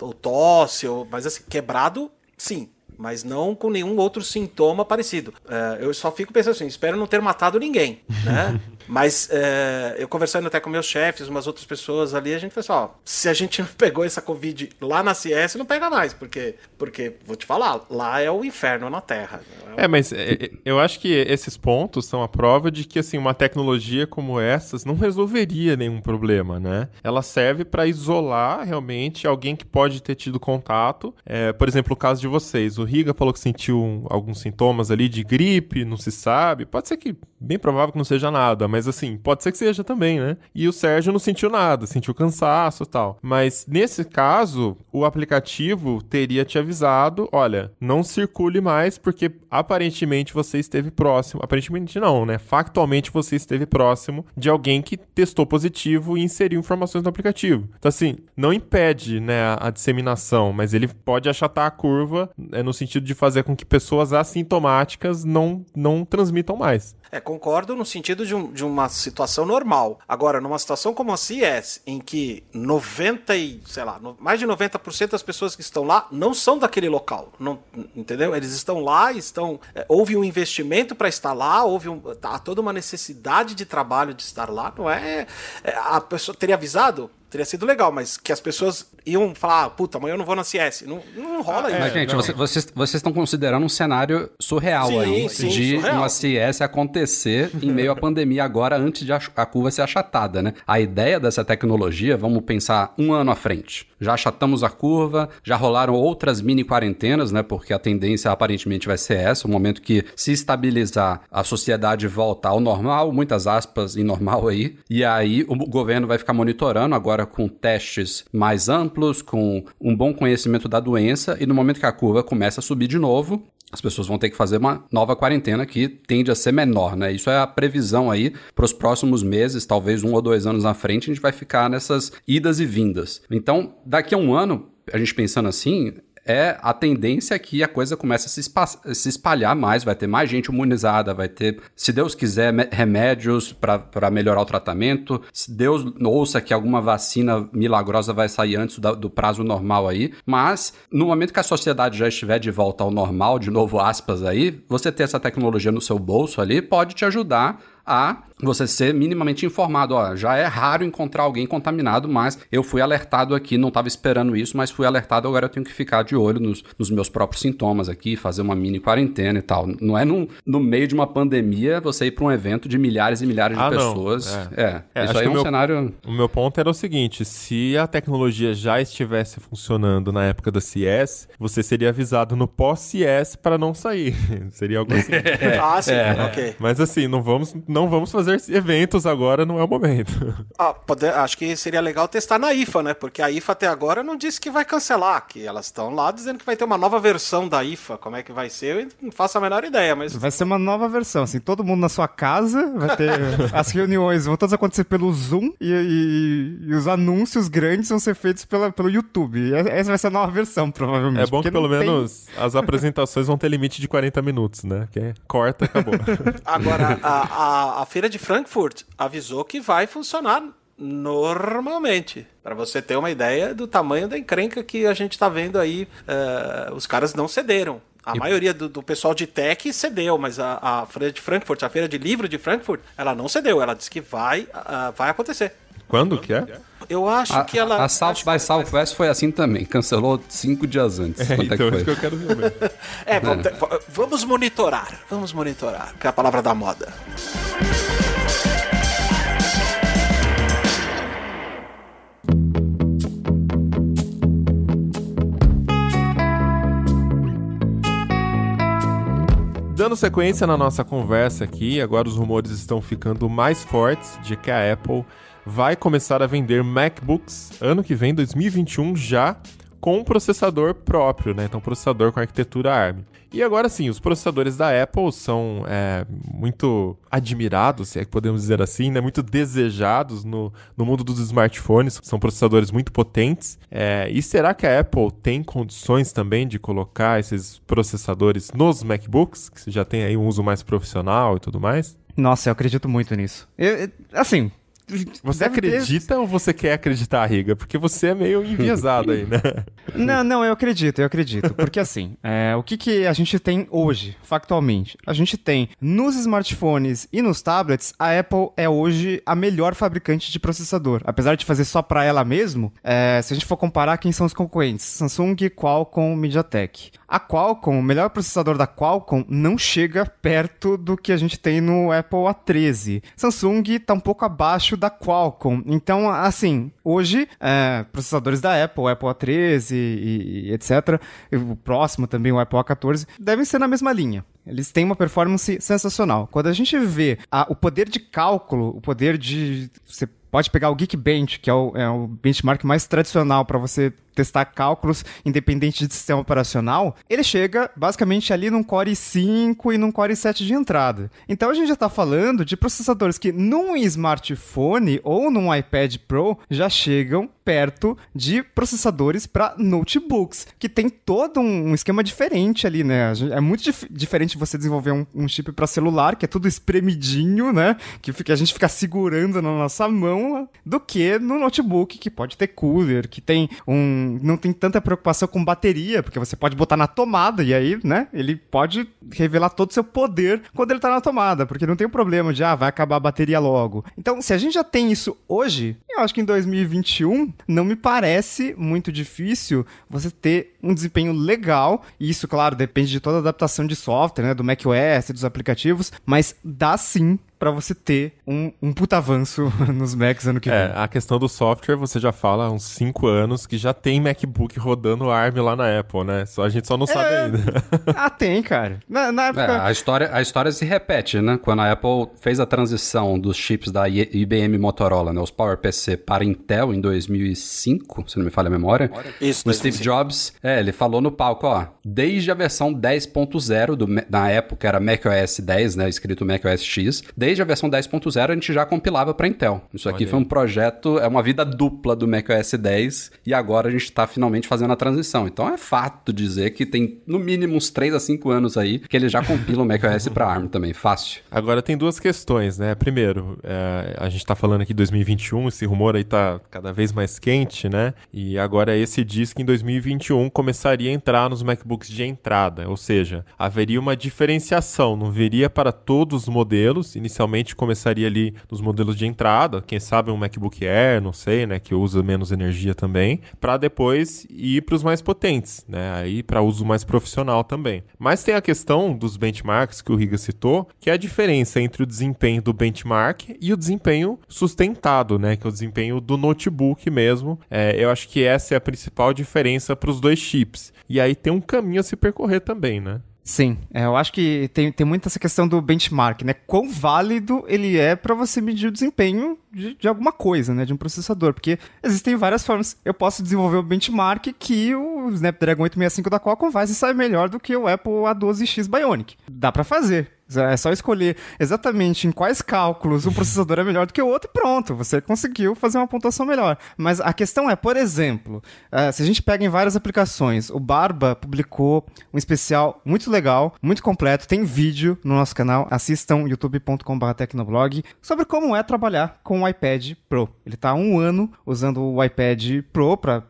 Uh, ou tosse, ou, mas assim, quebrado, sim, mas não com nenhum outro sintoma parecido. É, eu só fico pensando assim, espero não ter matado ninguém, né? Mas é, eu conversando até com meus chefes, umas outras pessoas ali, a gente assim: ó, se a gente não pegou essa Covid lá na CS, não pega mais, porque, porque vou te falar, lá é o inferno na Terra. É, mas eh, eh, eu acho que esses pontos são a prova de que, assim, uma tecnologia como essas não resolveria nenhum problema, né? Ela serve para isolar realmente alguém que pode ter tido contato. por exemplo, o caso de vocês, o Riga falou que sentiu alguns sintomas ali de gripe, não se sabe, pode ser que, bem provável que não seja nada, mas mas assim, pode ser que seja também, né? E o Sérgio não sentiu nada, sentiu cansaço e tal. Mas nesse caso, o aplicativo teria te avisado: olha, não circule mais, porque aparentemente você esteve próximo. Aparentemente não, né? Factualmente você esteve próximo de alguém que testou positivo e inseriu informações no aplicativo. Então, assim, não impede né, a, disseminação, mas ele pode achatar a curva é, no sentido de fazer com que pessoas assintomáticas não, não transmitam mais. É, concordo no sentido de um, de um numa situação normal. Agora, numa situação como a CES, em que 90 e, sei lá, mais de 90% das pessoas que estão lá não são daquele local, não, entendeu? Eles estão lá, estão é, houve um investimento para estar lá, houve um, tá, toda uma necessidade de trabalho de estar lá, não é? é a pessoa teria avisado? teria sido legal, mas que as pessoas iam falar, ah, puta, amanhã eu não vou na CS. Não, não rola ah, é. isso. Mas, gente, você, vocês, estão considerando um cenário surreal sim, aí sim, de surreal. uma CS acontecer em meio à pandemia agora, antes de a, a curva ser achatada, né? A ideia dessa tecnologia, vamos pensar um ano à frente já achatamos a curva, já rolaram outras mini quarentenas, né? Porque a tendência aparentemente vai ser essa, o momento que se estabilizar, a sociedade volta ao normal, muitas aspas em normal aí, e aí o governo vai ficar monitorando agora com testes mais amplos, com um bom conhecimento da doença, e no momento que a curva começa a subir de novo, as pessoas vão ter que fazer uma nova quarentena que tende a ser menor, né? Isso é a previsão aí para os próximos meses, talvez um ou dois anos na frente, a gente vai ficar nessas idas e vindas. Então, daqui a um ano, a gente pensando assim, é a tendência que a coisa começa a se, espa se espalhar mais, vai ter mais gente imunizada, vai ter, se Deus quiser, remédios para melhorar o tratamento, se Deus ouça que alguma vacina milagrosa vai sair antes do, do prazo normal aí, mas no momento que a sociedade já estiver de volta ao normal, de novo aspas aí, você ter essa tecnologia no seu bolso ali pode te ajudar a você ser minimamente informado. Ó, já é raro encontrar alguém contaminado, mas eu fui alertado aqui, não estava esperando isso, mas fui alertado, agora eu tenho que ficar de olho nos, nos meus próprios sintomas aqui, fazer uma mini quarentena e tal. Não é num, no meio de uma pandemia você ir para um evento de milhares e milhares ah, de pessoas. É, é. é isso aí é um meu, cenário. O meu ponto era o seguinte: se a tecnologia já estivesse funcionando na época da CS, você seria avisado no pós-CS para não sair. seria algo assim. é, ah, sim, é. ok. Mas assim, não vamos. Não não vamos fazer eventos agora, não é o momento. Ah, pode, acho que seria legal testar na IFA, né? Porque a IFA até agora não disse que vai cancelar, que elas estão lá dizendo que vai ter uma nova versão da IFA. Como é que vai ser? Eu não faço a menor ideia, mas. Vai ser uma nova versão, assim, todo mundo na sua casa, vai ter. as reuniões vão todas acontecer pelo Zoom e, e, e, os anúncios grandes vão ser feitos pela, pelo YouTube. É, essa vai ser a nova versão, provavelmente. É bom que pelo menos as apresentações vão ter limite de 40 minutos, né? Que é, corta, acabou. Agora, a, a a, feira de Frankfurt avisou que vai funcionar normalmente. Para você ter uma ideia do tamanho da encrenca que a gente está vendo aí, uh, os caras não cederam. A e... maioria do, do, pessoal de tech cedeu, mas a, a feira de Frankfurt, a feira de livro de Frankfurt, ela não cedeu. Ela disse que vai, uh, vai acontecer. Quando é? que é? Eu acho a, que ela. A South by Southwest foi assim também. Cancelou cinco dias antes. É, é então é que isso que eu quero ver. é, vamos, é. vamos monitorar. Vamos monitorar, que é a palavra da moda. Dando sequência na nossa conversa aqui, agora os rumores estão ficando mais fortes de que a Apple vai começar a vender MacBooks ano que vem, 2021, já com um processador próprio, né? Então, processador com arquitetura ARM. E agora sim, os processadores da Apple são é, muito admirados, se é que podemos dizer assim, né? Muito desejados no, no mundo dos smartphones. São processadores muito potentes. É, e será que a Apple tem condições também de colocar esses processadores nos MacBooks, que já tem aí um uso mais profissional e tudo mais? Nossa, eu acredito muito nisso. Eu, assim, Você acredita ter... ou você quer acreditar, Riga? Porque você é meio enviesado aí, né? Não, não, eu acredito, eu acredito. Porque assim, é, o que, que a gente tem hoje, factualmente? A gente tem nos smartphones e nos tablets, a Apple é hoje a melhor fabricante de processador. Apesar de fazer só para ela mesmo, é, se a gente for comparar quem são os concorrentes, Samsung, Qualcomm, MediaTek. A Qualcomm, o melhor processador da Qualcomm, não chega perto do que a gente tem no Apple A13. Samsung está um pouco abaixo da Qualcomm. Então, assim, hoje, é, processadores da Apple, o Apple A13 e, e etc., e o próximo também, o Apple A14, devem ser na mesma linha. Eles têm uma performance sensacional. Quando a gente vê a, o poder de cálculo, o poder de. Você pode pegar o Geekbench, que é o, é o benchmark mais tradicional para você testar cálculos independente de sistema operacional, ele chega basicamente ali num Core 5 e num Core 7 de entrada. Então a gente já está falando de processadores que num smartphone ou num iPad Pro já chegam perto de processadores para notebooks, que tem todo um esquema diferente ali, né? É muito dif diferente você desenvolver um, um chip para celular, que é tudo espremidinho, né? Que fica, a gente fica segurando na nossa mão, do que no notebook, que pode ter cooler, que tem um não tem tanta preocupação com bateria, porque você pode botar na tomada e aí, né, ele pode revelar todo o seu poder quando ele tá na tomada, porque não tem o problema de, ah, vai acabar a bateria logo. Então, se a gente já tem isso hoje, eu acho que em 2021 não me parece muito difícil você ter um desempenho legal, e isso, claro, depende de toda a adaptação de software, né, do macOS, dos aplicativos, mas dá sim para você ter um, um puta avanço nos Macs ano que é, vem. É, a questão do software, você já fala há uns 5 anos que já tem MacBook rodando ARM lá na Apple, né? Só, a gente só não é... sabe ainda. ah, tem, cara. Na, na é, época... É, a, história, a história se repete, né? Quando a Apple fez a transição dos chips da IBM Motorola, né? Os PowerPC para Intel em 2005, se não me falha a memória. Isso, o Steve Jobs, é, ele falou no palco, ó, desde a versão 10.0 da Apple, que era macOS 10, né? Escrito macOS X, desde desde a versão 10.0 a gente já compilava para Intel. Isso aqui Olha. foi um projeto, é uma vida dupla do macOS 10 e agora a gente está finalmente fazendo a transição. Então é fato dizer que tem no mínimo uns 3 a 5 anos aí que ele já compila o macOS para ARM também, fácil. Agora tem duas questões, né? Primeiro, é, a gente está falando aqui 2021, esse rumor aí tá cada vez mais quente, né? E agora esse diz que em 2021 começaria a entrar nos MacBooks de entrada, ou seja, haveria uma diferenciação, não viria para todos os modelos inicialmente inicialmente começaria ali nos modelos de entrada, quem sabe um MacBook Air, não sei, né, que usa menos energia também, para depois ir para os mais potentes, né, aí para uso mais profissional também. Mas tem a questão dos benchmarks que o Riga citou, que é a diferença entre o desempenho do benchmark e o desempenho sustentado, né, que é o desempenho do notebook mesmo. É, eu acho que essa é a principal diferença para os dois chips. E aí tem um caminho a se percorrer também, né? Sim, é, eu acho que tem, tem muito essa questão do benchmark, né? Quão válido ele é para você medir o desempenho de, de, alguma coisa, né? De um processador. Porque existem várias formas. Eu posso desenvolver um benchmark que o Snapdragon 865 da Qualcomm vai se sair melhor do que o Apple A12X Bionic. Dá para fazer. É, é só escolher exatamente em quais cálculos um processador é melhor do que o outro e pronto, você conseguiu fazer uma pontuação melhor. Mas a questão é, por exemplo, eh, se a gente pega em várias aplicações, o Barba publicou um especial muito legal, muito completo, tem vídeo no nosso canal, assistam youtube.com.br tecnoblog, sobre como é trabalhar com o iPad Pro. Ele está há um ano usando o iPad Pro para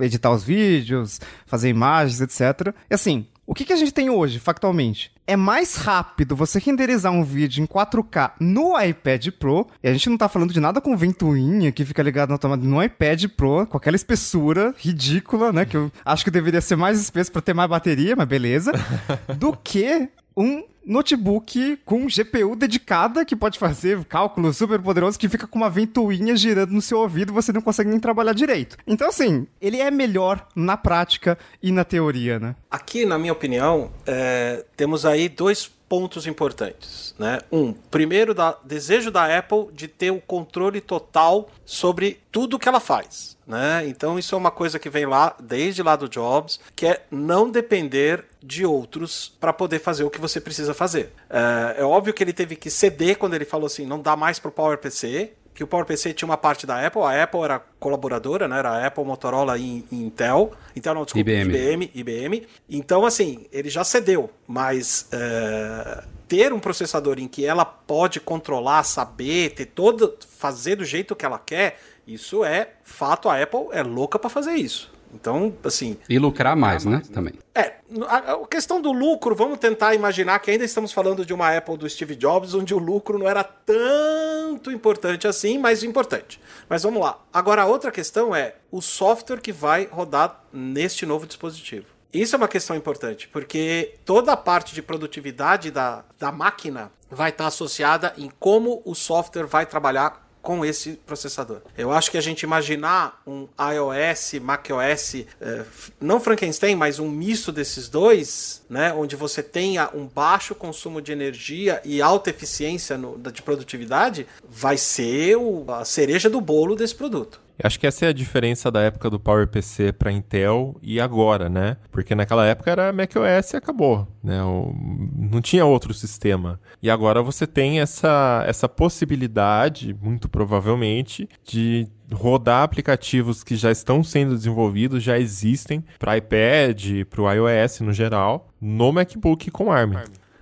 editar os vídeos, fazer imagens, etc. E assim, o que, que a gente tem hoje, factualmente? É mais rápido você renderizar um vídeo em 4K no iPad Pro, e a gente não tá falando de nada com ventoinha que fica ligado na tomada no iPad Pro, com aquela espessura ridícula, né? Que eu acho que deveria ser mais espesso para ter mais bateria, mas beleza. do que um notebook com GPU dedicada que pode fazer cálculos super poderosos que fica com uma ventoinha girando no seu ouvido e você não consegue nem trabalhar direito. Então, assim, ele é melhor na prática e na teoria, né? Aqui, na minha opinião, é, temos aí dois pontos importantes, né? Um, primeiro, da, desejo da Apple de ter o um controle total sobre tudo que ela faz, né? Então isso é uma coisa que vem lá desde lá do Jobs, que é não depender de outros para poder fazer o que você precisa fazer. É, é, óbvio que ele teve que ceder quando ele falou assim, não dá mais para o PowerPC, que o PowerPC tinha uma parte da Apple, a Apple era colaboradora, né? Era Apple, Motorola e Intel. Intel não, desculpa, IBM. IBM. IBM. Então, assim, ele já cedeu, mas é, ter um processador em que ela pode controlar, saber, ter todo, fazer do jeito que ela quer, isso é fato. A Apple é louca para fazer isso. Então, assim. E lucrar né, mais, né? Também. É, a, questão do lucro, vamos tentar imaginar que ainda estamos falando de uma Apple do Steve Jobs, onde o lucro não era tanto importante assim, mas importante. Mas vamos lá. Agora, a outra questão é o software que vai rodar neste novo dispositivo. Isso é uma questão importante, porque toda a parte de produtividade da, da máquina vai estar associada em como o software vai trabalhar com esse processador. Eu acho que a gente imaginar um iOS, macOS, é, eh, não Frankenstein, mas um misto desses dois, né, onde você tenha um baixo consumo de energia e alta eficiência no, de produtividade, vai ser o, a cereja do bolo desse produto. Acho que essa é a diferença da época do PowerPC para Intel e agora, né? Porque naquela época era macOS e acabou, né? Não tinha outro sistema. E agora você tem essa, essa possibilidade, muito provavelmente, de rodar aplicativos que já estão sendo desenvolvidos, já existem para iPad, para o iOS no geral, no MacBook com ARM.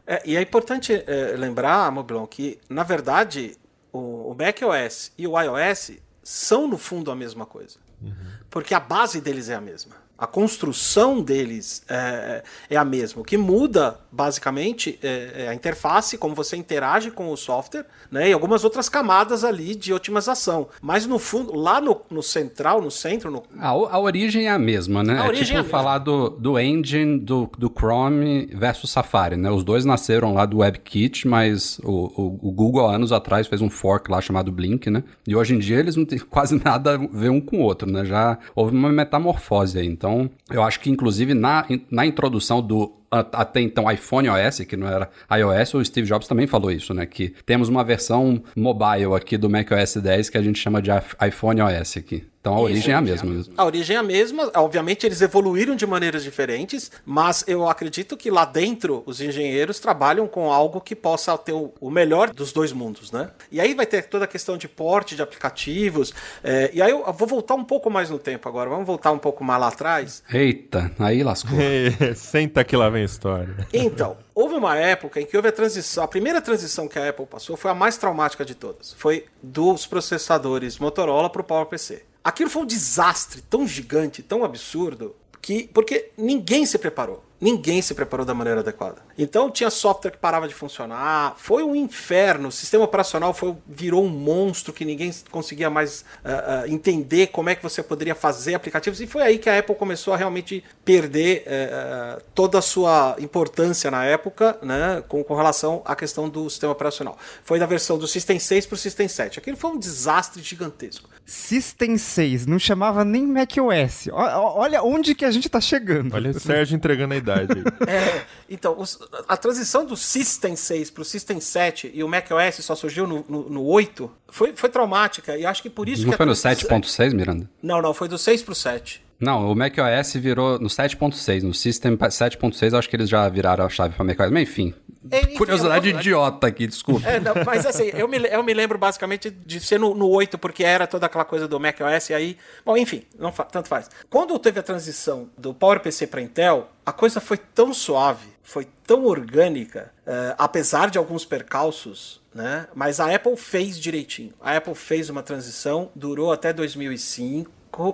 É, e é importante é, lembrar, Moblon, que na verdade o, o macOS e o iOS são no fundo a mesma coisa. Uhum. Porque a base deles é a mesma. A construção deles é, é, a mesma. O que muda, basicamente, é, é a interface, como você interage com o software, né? E algumas outras camadas ali de otimização. Mas no fundo, lá no, no central, no centro. No... A, a origem é a mesma, né? A é, é tipo é falar do, do engine do, do Chrome versus Safari, né? Os dois nasceram lá do WebKit, mas o, o, o Google, há anos atrás, fez um fork lá chamado Blink, né? E hoje em dia eles não têm quase nada a ver um com o outro, né? Já houve uma metamorfose aí, então. Então, eu acho que, inclusive, na, na introdução do até então iPhone OS, que não era iOS, o Steve Jobs também falou isso, né? Que temos uma versão mobile aqui do macOS 10 que a gente chama de iPhone OS aqui. Então é a origem é a mesma. Né? Mesmo. A origem é a mesma. Obviamente eles evoluíram de maneiras diferentes, mas eu acredito que lá dentro os engenheiros trabalham com algo que possa ter o melhor dos dois mundos, né? E aí vai ter toda a questão de porte de aplicativos. É, e aí eu vou voltar um pouco mais no tempo agora. Vamos voltar um pouco mais lá atrás. Eita, aí lascou. Senta que lá vem história. Então, houve uma época em que houve a transição. A primeira transição que a Apple passou foi a mais traumática de todas. Foi dos processadores Motorola para o PowerPC. Aquilo foi um desastre tão gigante, tão absurdo, que porque ninguém se preparou. Ninguém se preparou da maneira adequada. Então tinha software que parava de funcionar, foi um inferno. O sistema operacional foi, virou um monstro que ninguém conseguia mais uh, uh, entender como é que você poderia fazer aplicativos. E foi aí que a Apple começou a realmente perder uh, toda a sua importância na época, né, com, com relação à questão do sistema operacional. Foi da versão do System 6 para o System 7. Aquilo foi um desastre gigantesco. System 6 não chamava nem macOS. Olha onde que a gente está chegando. Olha o Sérgio entregando a idade. verdade. é, então, os, a transição do System 6 para o System 7 e o macOS só surgiu no, no, no 8 foi, foi traumática. E acho que por isso. Não foi no 7.6, Miranda? Não, não, foi do 6 para o 7. Não, o macOS virou no 7.6, no System 7.6, acho que eles já viraram a chave para macOS, mas enfim, é, enfim, curiosidade eu... É idiota aqui, desculpa. É, não, mas assim, eu me, eu me lembro basicamente de ser no, no 8, porque era toda aquela coisa do macOS, e aí. Bom, enfim, não fa tanto faz. Quando teve a transição do PowerPC para Intel, a coisa foi tão suave, foi tão orgânica, uh, apesar de alguns percalços, né? Mas a Apple fez direitinho. A Apple fez uma transição, durou até 2005.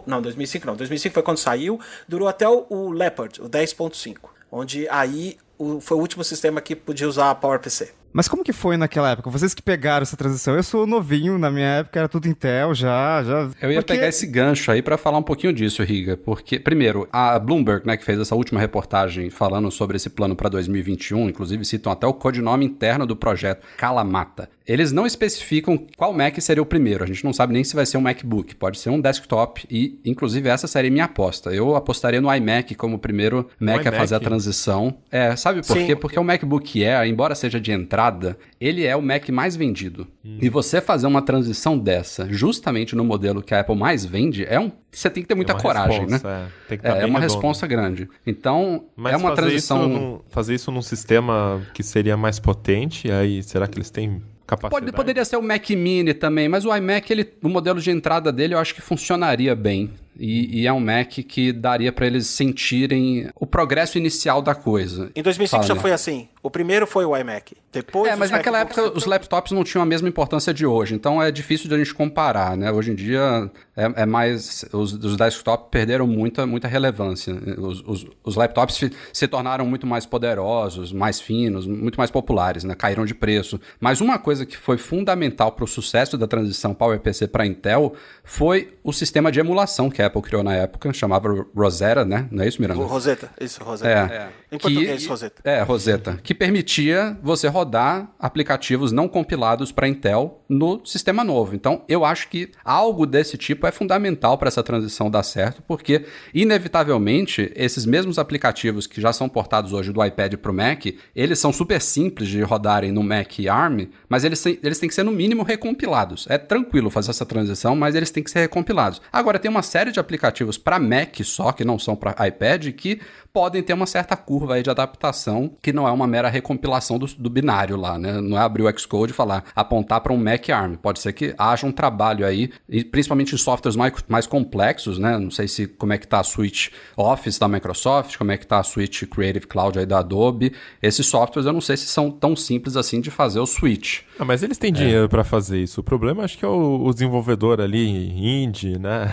Não, 2005 não. 2005 foi quando saiu. Durou até o, o Leopard, o 10.5. Onde aí o, foi o último sistema que podia usar a PowerPC. Mas como que foi naquela época? Vocês que pegaram essa transição. Eu sou novinho, na minha época era tudo Intel já, já. Eu ia porque... pegar esse gancho aí para falar um pouquinho disso, Riga, porque primeiro, a Bloomberg, né, que fez essa última reportagem falando sobre esse plano para 2021, inclusive citam até o codinome interno do projeto, Calamata. Eles não especificam qual Mac seria o primeiro. A gente não sabe nem se vai ser um MacBook. Pode ser um desktop e, inclusive, essa seria minha aposta. Eu apostaria no iMac como o primeiro Mac o a fazer a transição. É, sabe por Sim. quê? Porque o MacBook é embora seja de entrada, ele é o Mac mais vendido. Hum. E você fazer uma transição dessa, justamente no modelo que a Apple mais vende, é um você tem que ter muita é coragem, né? É, tem que é, é uma resposta grande. Então, Mas é uma fazer transição. Isso num, fazer isso num sistema que seria mais potente, aí será que eles têm capacidade. Pode, poderia ser o Mac Mini também, mas o iMac, ele, o modelo de entrada dele eu acho que funcionaria bem e, e, é um Mac que daria para eles sentirem o progresso inicial da coisa. Em 2005 já foi assim. O primeiro foi o iMac. Depois É, mas naquela época os laptops não tinham a mesma importância de hoje. Então é difícil de a gente comparar, né? Hoje em dia é, é mais os, os desktops perderam muita, muita relevância. Os, os, os laptops se, se tornaram muito mais poderosos, mais finos, muito mais populares, né? Caíram de preço. Mas uma coisa que foi fundamental para o sucesso da transição PowerPC para Intel foi o sistema de emulação que que a Apple criou na época, chamava Rosetta, né? Não é isso, Miranda? Rosetta, isso, Rosetta. É. é. Em que, português, Roseta. É, Roseta Que permitia você rodar aplicativos não compilados para Intel no sistema novo. Então, eu acho que algo desse tipo é fundamental para essa transição dar certo, porque, inevitavelmente, esses mesmos aplicativos que já são portados hoje do iPad para o Mac, eles são super simples de rodarem no Mac ARM, mas eles, eles têm que ser, no mínimo, recompilados. É tranquilo fazer essa transição, mas eles têm que ser recompilados. Agora, tem uma série de aplicativos para Mac só, que não são para iPad, que podem ter uma certa curva aí de adaptação, que não é uma mera recompilação do, do binário lá, né? Não é abrir o Xcode e falar, apontar para um Mac ARM. Pode ser que haja um trabalho aí, e principalmente em softwares mais, mais complexos, né? Não sei se como é que tá a suite Office da Microsoft, como é que tá a suite Creative Cloud aí da Adobe. Esses softwares eu não sei se são tão simples assim de fazer o switch. Ah, mas eles têm é. dinheiro para fazer isso. O problema acho que é o, o desenvolvedor ali, indie, né?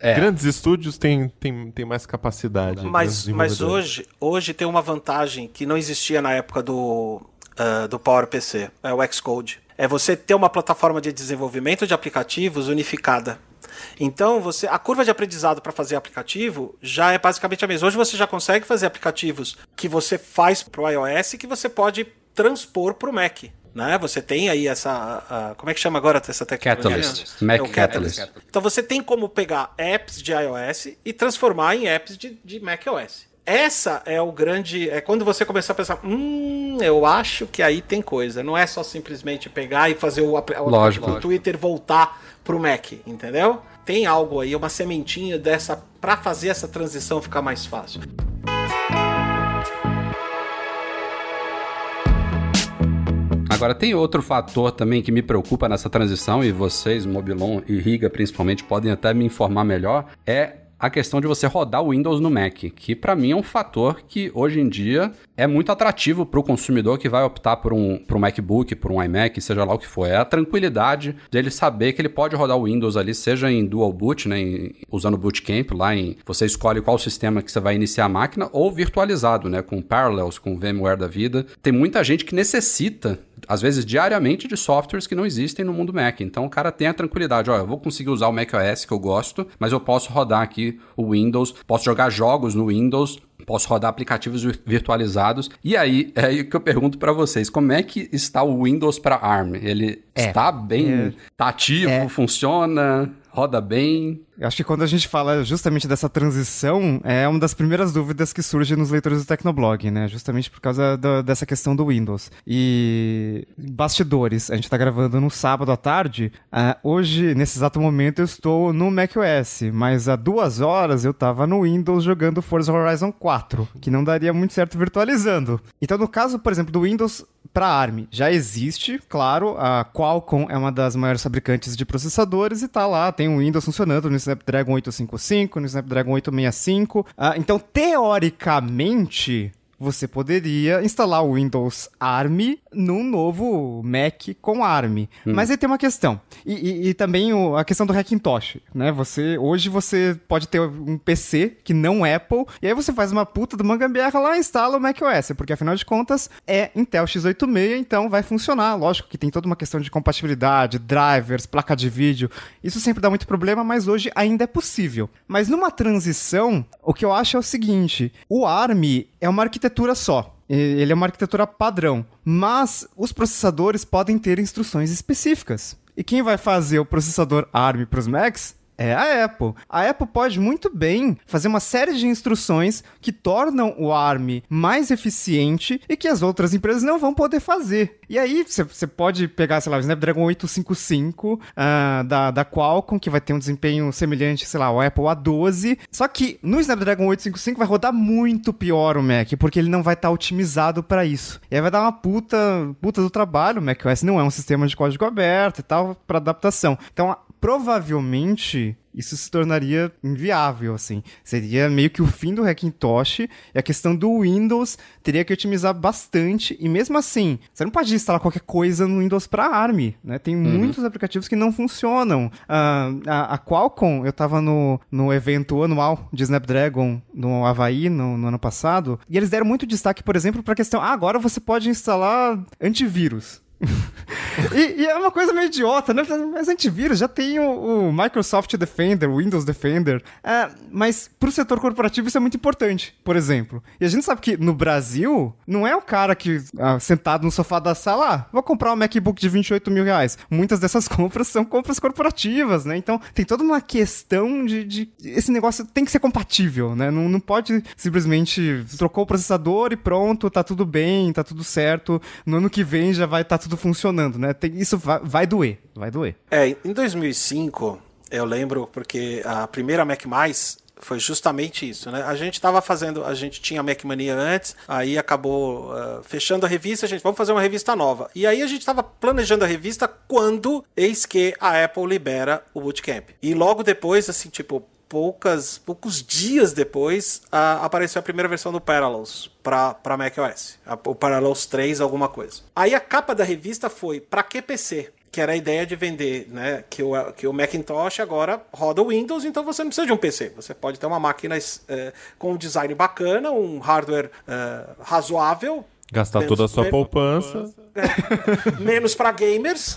É. Grandes estúdios têm, têm, têm mais capacidade. Mas, mas mas é. hoje, hoje tem uma vantagem que não existia na época do, uh, do PowerPC, é o Xcode. É você ter uma plataforma de desenvolvimento de aplicativos unificada. Então, você, a curva de aprendizado para fazer aplicativo já é basicamente a mesma. Hoje você já consegue fazer aplicativos que você faz para o iOS que você pode transpor para o Mac. Né? Você tem aí essa. Uh, como é que chama agora essa tecnologia? Catalyst. É Mac é Catalyst. Catalyst. Então você tem como pegar apps de iOS e transformar em apps de, de macOS. Essa é o grande. É quando você começar a pensar, hum, eu acho que aí tem coisa. Não é só simplesmente pegar e fazer o, o, lógico, o Twitter voltar pro Mac, entendeu? Tem algo aí, uma sementinha dessa para fazer essa transição ficar mais fácil. Agora, tem outro fator também que me preocupa nessa transição, e vocês, Mobilon e Riga principalmente, podem até me informar melhor, é a questão de você rodar o Windows no Mac, que para mim é um fator que hoje em dia é muito atrativo para o consumidor que vai optar por um, por um MacBook, por um iMac, seja lá o que for. É a tranquilidade dele saber que ele pode rodar o Windows ali, seja em dual boot, né, em, usando o bootcamp lá em você escolhe qual sistema que você vai iniciar a máquina ou virtualizado, né, com Parallels, com VMware da vida. Tem muita gente que necessita às vezes diariamente, de softwares que não existem no mundo Mac. Então o cara tem a tranquilidade, ó, eu vou conseguir usar o macOS que eu gosto, mas eu posso rodar aqui o Windows, posso jogar jogos no Windows, posso rodar aplicativos virtualizados. E aí é aí que eu pergunto para vocês, como é que está o Windows para ARM? Ele é. está bem, é. Tá ativo, é. funciona, roda bem? Acho que quando a gente fala justamente dessa transição, é uma das primeiras dúvidas que surge nos leitores do Tecnoblog, né? Justamente por causa da, dessa questão do Windows. E bastidores, a gente está gravando no sábado à tarde. Uh, hoje, nesse exato momento, eu estou no macOS, mas há duas horas eu estava no Windows jogando Forza Horizon 4, que não daria muito certo virtualizando. Então, no caso, por exemplo, do Windows para ARM, já existe, claro, a Qualcomm é uma das maiores fabricantes de processadores e está lá, tem o Windows funcionando no Snapdragon 855, no Snapdragon 865. Ah, então, teoricamente, você poderia instalar o Windows ARM num novo Mac com ARM. Hum. Mas aí tem uma questão. E, e, e também o, a questão do Hackintosh, né? Você, hoje você pode ter um PC que não é Apple, e aí você faz uma puta de uma gambiarra lá e instala o macOS, porque afinal de contas é Intel x86, então vai funcionar. Lógico que tem toda uma questão de compatibilidade, drivers, placa de vídeo. Isso sempre dá muito problema, mas hoje ainda é possível. Mas numa transição, o que eu acho é o seguinte, o ARM é uma arquitetura arquitetura só. Ele é uma arquitetura padrão, mas os processadores podem ter instruções específicas. E quem vai fazer o processador ARM para os Macs é a Apple. A Apple pode muito bem fazer uma série de instruções que tornam o ARM mais eficiente e que as outras empresas não vão poder fazer. E aí você pode pegar, sei lá, o Snapdragon 855 uh, ah, da, da Qualcomm, que vai ter um desempenho semelhante, sei lá, ao Apple A12. Só que no Snapdragon 855 vai rodar muito pior o Mac, porque ele não vai estar tá otimizado para isso. E aí vai dar uma puta, puta do trabalho. O macOS não é um sistema de código aberto e tal, para adaptação. Então, provavelmente isso se tornaria inviável, assim. Seria meio que o fim do Hackintosh e a questão do Windows teria que otimizar bastante. E mesmo assim, você não pode instalar qualquer coisa no Windows para ARM, né? Tem uhum. muitos aplicativos que não funcionam. Uh, a, a, Qualcomm, eu tava no, no evento anual de Snapdragon no Havaí no, no ano passado, e eles deram muito destaque, por exemplo, para a questão: ah, agora você pode instalar antivírus. e, e, é uma coisa meio idiota, né? Mas antivírus já tem o, o Microsoft Defender, o Windows Defender. É, mas pro setor corporativo isso é muito importante, por exemplo. E a gente sabe que no Brasil, não é o cara que ah, sentado no sofá da sala, ah, vou comprar um MacBook de 28 mil reais. Muitas dessas compras são compras corporativas, né? Então tem toda uma questão de. de esse negócio tem que ser compatível, né? Não, não pode simplesmente trocou o processador e pronto, tá tudo bem, tá tudo certo. No ano que vem já vai estar tá Tá tudo funcionando, né? Tem, isso vai, vai doer, vai doer. É, em 2005, eu lembro porque a primeira Mac+, foi justamente isso, né? A gente estava fazendo, a gente tinha a Mania antes, aí acabou uh, fechando a revista, a gente vamos fazer uma revista nova. E aí a gente estava planejando a revista quando eis que a Apple libera o Bootcamp. E logo depois, assim, tipo, poucas, poucos dias depois, a, apareceu a primeira versão do Parallels para macOS. A, o Parallels 3, alguma coisa. Aí a capa da revista foi para que PC? Que era a ideia de vender, né? Que o, que o Macintosh agora roda o Windows, então você não precisa de um PC. Você pode ter uma máquina é, com um design bacana, um hardware é, razoável Gastar menos, toda a sua poupança. É. menos para gamers,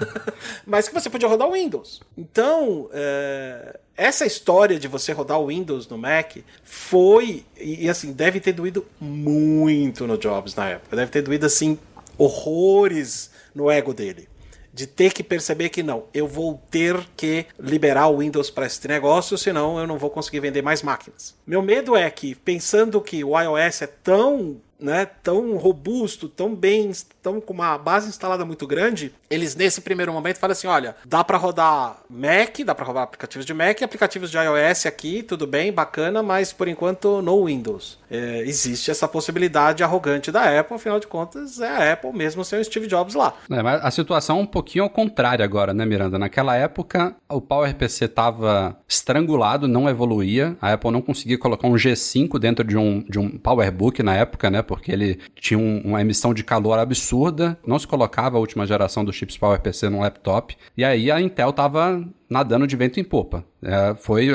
mas que você podia rodar o Windows. Então, é, essa história de você rodar o Windows no Mac foi, e, e assim, deve ter doído muito no Jobs na época. Deve ter doído, assim, horrores no ego dele de ter que perceber que não, eu vou ter que liberar o Windows para esse negócio, senão eu não vou conseguir vender mais máquinas. Meu medo é que, pensando que o iOS é tão né, tão robusto, tão bem, tão com uma base instalada muito grande, eles nesse primeiro momento falam assim, olha, dá para rodar Mac, dá para rodar aplicativos de Mac, aplicativos de iOS aqui, tudo bem, bacana, mas por enquanto no Windows. É, existe essa possibilidade arrogante da Apple, afinal de contas é a Apple mesmo sem o Steve Jobs lá. É, mas a situação é um pouquinho ao contrário agora, né, Miranda? Naquela época o PowerPC estava estrangulado, não evoluía, a Apple não conseguia colocar um G5 dentro de um, de um PowerBook na época, né? Porque ele tinha um, uma emissão de calor absurda, não se colocava a última geração do chips PowerPC num laptop, e aí a Intel estava nadando de vento em popa. É, foi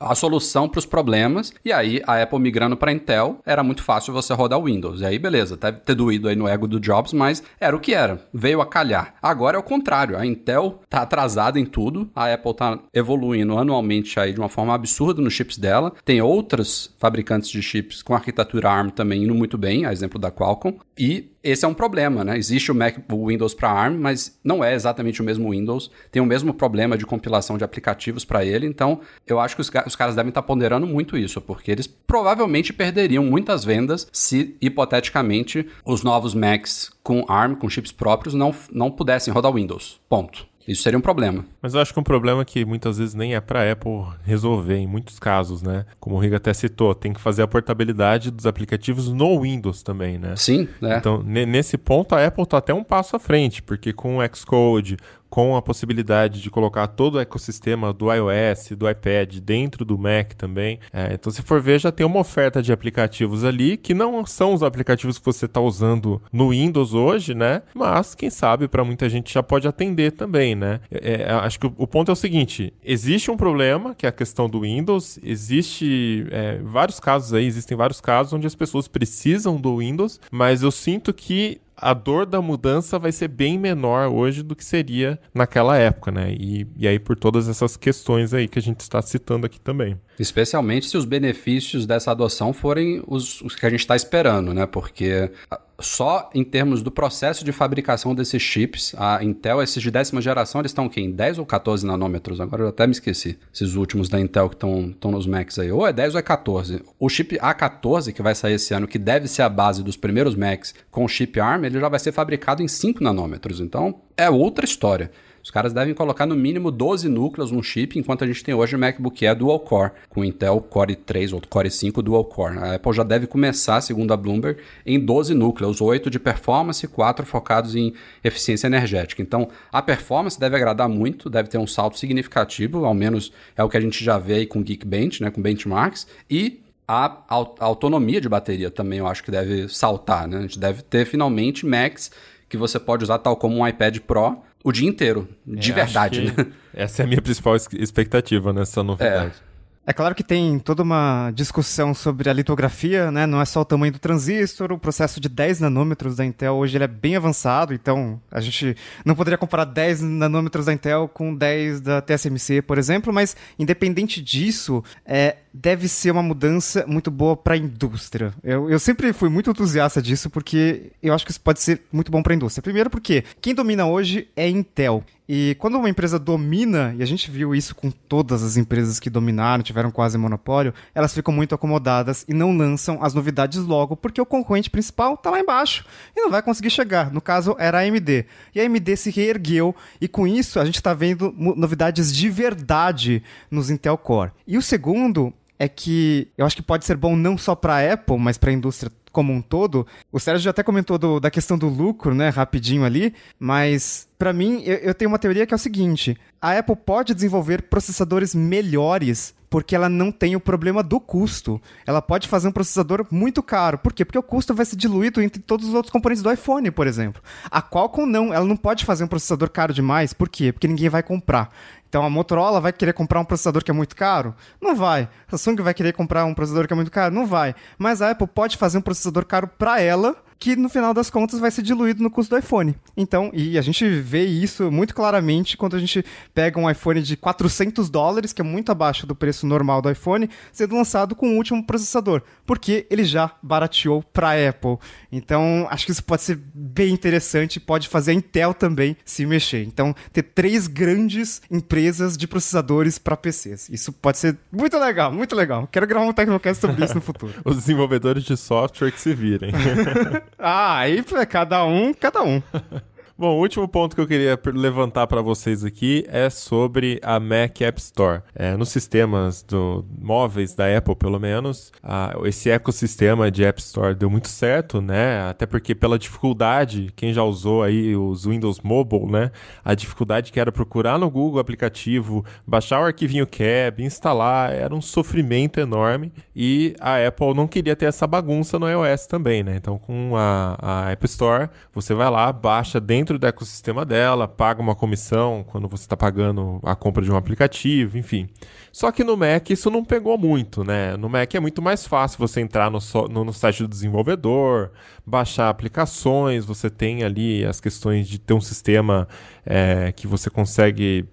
a solução para os problemas. E aí, a Apple migrando para Intel, era muito fácil você rodar Windows. E aí, beleza, deve ter doído aí no ego do Jobs, mas era o que era. Veio a calhar. Agora é o contrário. A Intel tá atrasada em tudo. A Apple tá evoluindo anualmente aí de uma forma absurda nos chips dela. Tem outras fabricantes de chips com arquitetura ARM também indo muito bem, a exemplo da Qualcomm. E esse é um problema, né? Existe o, Mac, o Windows para ARM, mas não é exatamente o mesmo Windows, tem o mesmo problema de compilação de aplicativos para ele, então eu acho que os, os caras devem estar tá ponderando muito isso, porque eles provavelmente perderiam muitas vendas se, hipoteticamente, os novos Macs com ARM, com chips próprios, não, não pudessem rodar Windows. Ponto. Isso seria um problema. Mas eu acho que um problema que muitas vezes nem é para Apple resolver em muitos casos, né? Como o Riga até citou, tem que fazer a portabilidade dos aplicativos no Windows também, né? Sim, é. Então, nesse ponto a Apple está até um passo à frente, porque com o Xcode, com a possibilidade de colocar todo o ecossistema do iOS, do iPad, dentro do Mac também. É, então, se for ver, já tem uma oferta de aplicativos ali, que não são os aplicativos que você está usando no Windows hoje, né? Mas, quem sabe, para muita gente já pode atender também, né? É, é acho que o, ponto é o seguinte: existe um problema, que é a questão do Windows, existe é, vários casos aí, existem vários casos onde as pessoas precisam do Windows, mas eu sinto que a dor da mudança vai ser bem menor hoje do que seria naquela época, né? E, e aí por todas essas questões aí que a gente está citando aqui também. Especialmente se os benefícios dessa adoção forem os, os que a gente está esperando, né? Porque só em termos do processo de fabricação desses chips, a Intel, esses de décima geração, eles estão em 10 ou 14 nanômetros? Agora eu até me esqueci. Esses últimos da Intel que estão nos Macs aí. Ou é 10 ou é 14. O chip A14, que vai sair esse ano, que deve ser a base dos primeiros Macs com chip ARM, ele já vai ser fabricado em 5 nanômetros. Então é outra história. Os caras devem colocar no mínimo 12 núcleos no chip, enquanto a gente tem hoje o MacBook Air Dual Core, com Intel Core 3 ou Core 5 Dual Core. A Apple já deve começar, segundo a Bloomberg, em 12 núcleos, 8 de performance e 4 focados em eficiência energética. Então, a performance deve agradar muito, deve ter um salto significativo, ao menos é o que a gente já vê aí com Geekbench, né, com benchmarks, e a autonomia de bateria também eu acho que deve saltar, né? A gente deve ter finalmente Macs que você pode usar tal como um iPad Pro o dia inteiro, de é, verdade, né? Essa é a minha principal expectativa nessa novidade. É. É claro que tem toda uma discussão sobre a litografia, né? Não é só o tamanho do transistor, o processo de 10 nanômetros da Intel hoje ele é bem avançado, então a gente não poderia comparar 10 nanômetros da Intel com 10 da TSMC, por exemplo, mas independente disso, é, deve ser uma mudança muito boa para a indústria. Eu, eu sempre fui muito entusiasta disso porque eu acho que isso pode ser muito bom para a indústria. Primeiro porque quem domina hoje é Intel. E quando uma empresa domina, e a gente viu isso com todas as empresas que dominaram, tiveram quase monopólio, elas ficam muito acomodadas e não lançam as novidades logo, porque o concorrente principal está lá embaixo e não vai conseguir chegar. No caso, era a AMD. E a AMD se reergueu, e com isso a gente está vendo novidades de verdade nos Intel Core. E o segundo é que eu acho que pode ser bom não só para Apple, mas para a indústria como um todo. O Sérgio já até comentou do, da questão do lucro, né, rapidinho ali, mas para mim eu, eu tenho uma teoria que é o seguinte: a Apple pode desenvolver processadores melhores porque ela não tem o problema do custo. Ela pode fazer um processador muito caro. Por quê? Porque o custo vai ser diluído entre todos os outros componentes do iPhone, por exemplo. A Qualcomm não, ela não pode fazer um processador caro demais. Por quê? Porque ninguém vai comprar. Então a Motorola vai querer comprar um processador que é muito caro? Não vai. A Samsung vai querer comprar um processador que é muito caro? Não vai. Mas a Apple pode fazer um processador caro para ela que no final das contas vai ser diluído no custo do iPhone. Então, e a gente vê isso muito claramente quando a gente pega um iPhone de 400 dólares, que é muito abaixo do preço normal do iPhone, sendo lançado com o último processador, porque ele já barateou para a Apple. Então, acho que isso pode ser bem interessante, pode fazer a Intel também se mexer. Então, ter três grandes empresas de processadores para PCs. Isso pode ser muito legal, muito legal. Quero gravar um Tecnocast sobre isso no futuro. Os desenvolvedores de software que se virem. Ah, aí é cada um, cada um. Bom, o último ponto que eu queria levantar para vocês aqui é sobre a Mac App Store. É, nos sistemas do móveis da Apple, pelo menos, a, esse ecossistema de App Store deu muito certo, né? Até porque pela dificuldade, quem já usou aí os Windows Mobile, né? A dificuldade que era procurar no Google aplicativo, baixar o arquivinho cab, instalar, era um sofrimento enorme e a Apple não queria ter essa bagunça no iOS também, né? Então com a, a App Store, você vai lá, baixa dentro dentro do ecossistema dela, paga uma comissão quando você está pagando a compra de um aplicativo, enfim. Só que no Mac isso não pegou muito, né? No Mac é muito mais fácil você entrar no, so, no, no site do desenvolvedor, baixar aplicações, você tem ali as questões de ter um sistema é, que você consegue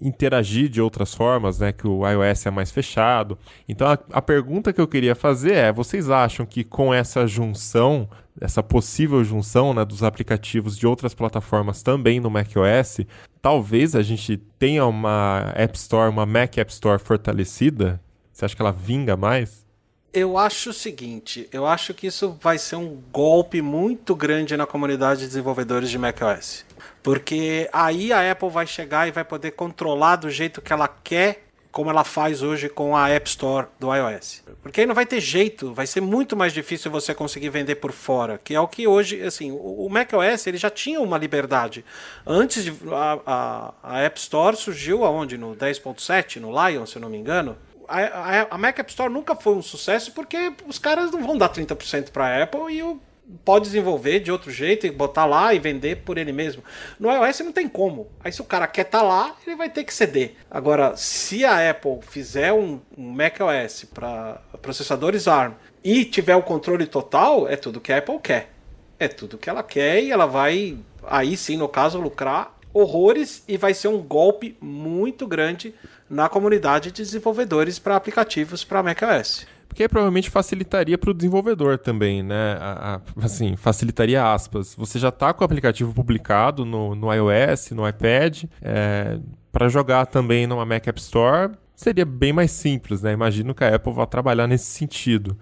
interagir de outras formas, né? Que o iOS é mais fechado. Então a, a pergunta que eu queria fazer é: vocês acham que com essa junção essa possível junção né, dos aplicativos de outras plataformas também no macOS, talvez a gente tenha uma App Store, uma Mac App Store fortalecida? Você acha que ela vinga mais? Eu acho o seguinte, eu acho que isso vai ser um golpe muito grande na comunidade de desenvolvedores de macOS. Porque aí a Apple vai chegar e vai poder controlar do jeito que ela quer, como ela faz hoje com a App Store do iOS. Porque aí não vai ter jeito, vai ser muito mais difícil você conseguir vender por fora, que é o que hoje, assim, o macOS ele já tinha uma liberdade. Antes de, a, a, a App Store surgiu aonde? No 10.7, no Lion, se eu não me engano a, a, Mac App Store nunca foi um sucesso porque os caras não vão dar 30% para a Apple e o pode desenvolver de outro jeito e botar lá e vender por ele mesmo. No iOS não tem como. Aí se o cara quer estar tá lá, ele vai ter que ceder. Agora, se a Apple fizer um, um macOS para processadores ARM e tiver o controle total, é tudo que a Apple quer. É tudo que ela quer e ela vai, aí sim, no caso, lucrar horrores e vai ser um golpe muito grande na comunidade de desenvolvedores para aplicativos para macOS. Porque aí provavelmente facilitaria para o desenvolvedor também, né? A, a, assim, facilitaria aspas. Você já está com o aplicativo publicado no, no iOS, no iPad, é, para jogar também numa Mac App Store, seria bem mais simples, né? Imagino que a Apple vá trabalhar nesse sentido.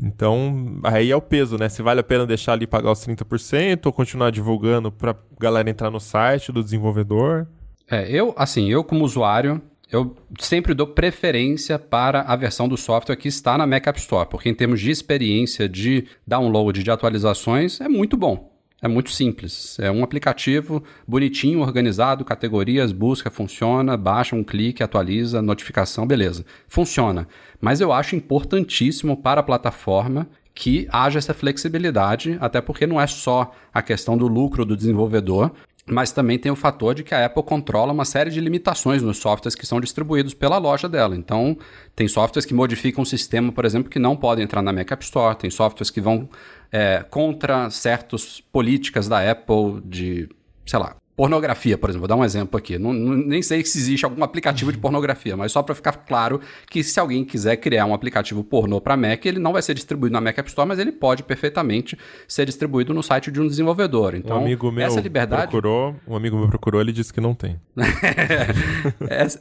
Então, aí é o peso, né? Se vale a pena deixar ali pagar os 30% ou continuar divulgando para galera entrar no site do desenvolvedor. É, eu, assim, eu como usuário, eu sempre dou preferência para a versão do software que está na Mac App Store, porque em termos de experiência de download, de atualizações, é muito bom. É muito simples. É um aplicativo bonitinho, organizado, categorias, busca, funciona, baixa um clique, atualiza, notificação, beleza. Funciona. Mas eu acho importantíssimo para a plataforma que haja essa flexibilidade, até porque não é só a questão do lucro do desenvolvedor, mas também tem o fator de que a Apple controla uma série de limitações nos softwares que são distribuídos pela loja dela. Então, tem softwares que modificam o sistema, por exemplo, que não podem entrar na Mac App Store, tem softwares que vão é, contra certas políticas da Apple de, sei lá, Pornografia, por exemplo, vou dar um exemplo aqui. Não, não, nem sei se existe algum aplicativo de uhum. pornografia, mas só para ficar claro que se alguém quiser criar um aplicativo pornô para Mac, ele não vai ser distribuído na Mac App Store, mas ele pode perfeitamente ser distribuído no site de um desenvolvedor. Então, um amigo meu essa liberdade procurou, um amigo meu procurou, ele disse que não tem.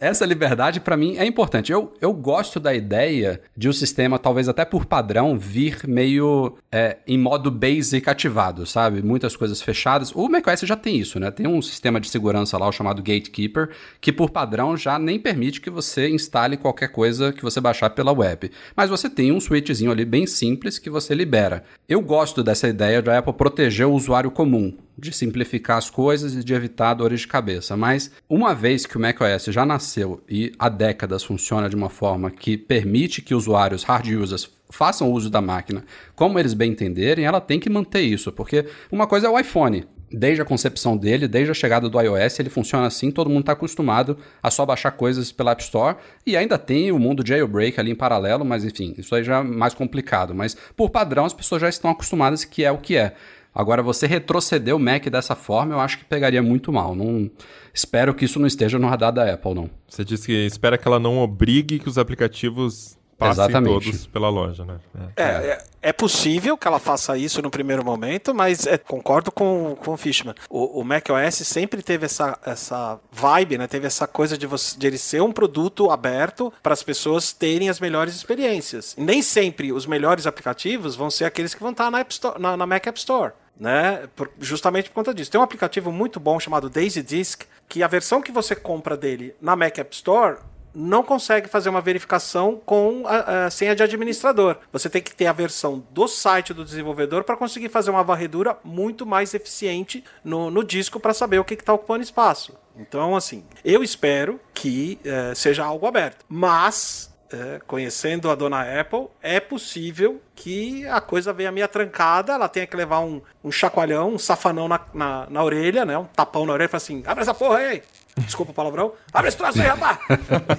essa liberdade para mim é importante. Eu, eu gosto da ideia de o um sistema, talvez até por padrão, vir meio é, em modo basic ativado, sabe? Muitas coisas fechadas. O macOS já tem isso, né? Tem um um sistema de segurança lá, o chamado Gatekeeper, que por padrão já nem permite que você instale qualquer coisa que você baixar pela web. Mas você tem um switchzinho ali bem simples que você libera. Eu gosto dessa ideia da é Apple proteger o usuário comum, de simplificar as coisas e de evitar dores de cabeça. Mas uma vez que o macOS já nasceu e há décadas funciona de uma forma que permite que usuários hard users façam uso da máquina como eles bem entenderem, ela tem que manter isso, porque uma coisa é o iPhone desde a concepção dele, desde a chegada do iOS, ele funciona assim, todo mundo está acostumado a só baixar coisas pela App Store e ainda tem o mundo jailbreak ali em paralelo, mas enfim, isso aí já é mais complicado, mas por padrão as pessoas já estão acostumadas que é o que é. Agora, você retroceder o Mac dessa forma, eu acho que pegaria muito mal. Não Espero que isso não esteja no radar da Apple, não. Você disse que espera que ela não obrigue que os aplicativos passe Exatamente. todos pela loja, né? É. É, é, possível que ela faça isso no primeiro momento, mas é, concordo com, com o Fishman. O, o macOS sempre teve essa, essa vibe, né? Teve essa coisa de, você, de ele ser um produto aberto para as pessoas terem as melhores experiências. nem sempre os melhores aplicativos vão ser aqueles que vão estar na, App Store, na, na Mac App Store. Né? Por, justamente por conta disso. Tem um aplicativo muito bom chamado Daisy Disk, que a versão que você compra dele na Mac App Store não consegue fazer uma verificação com a, a, senha de administrador. Você tem que ter a versão do site do desenvolvedor para conseguir fazer uma varredura muito mais eficiente no, no disco para saber o que está ocupando espaço. Então, assim, eu espero que é, seja algo aberto. Mas, é, conhecendo a dona Apple, é possível que a coisa venha meia trancada, ela tenha que levar um, um chacoalhão, um safanão na, na, na orelha, né? Um tapão na orelha e falar assim: abre essa porra aí! Desculpa o palavrão. Abre esse troço aí, rapaz!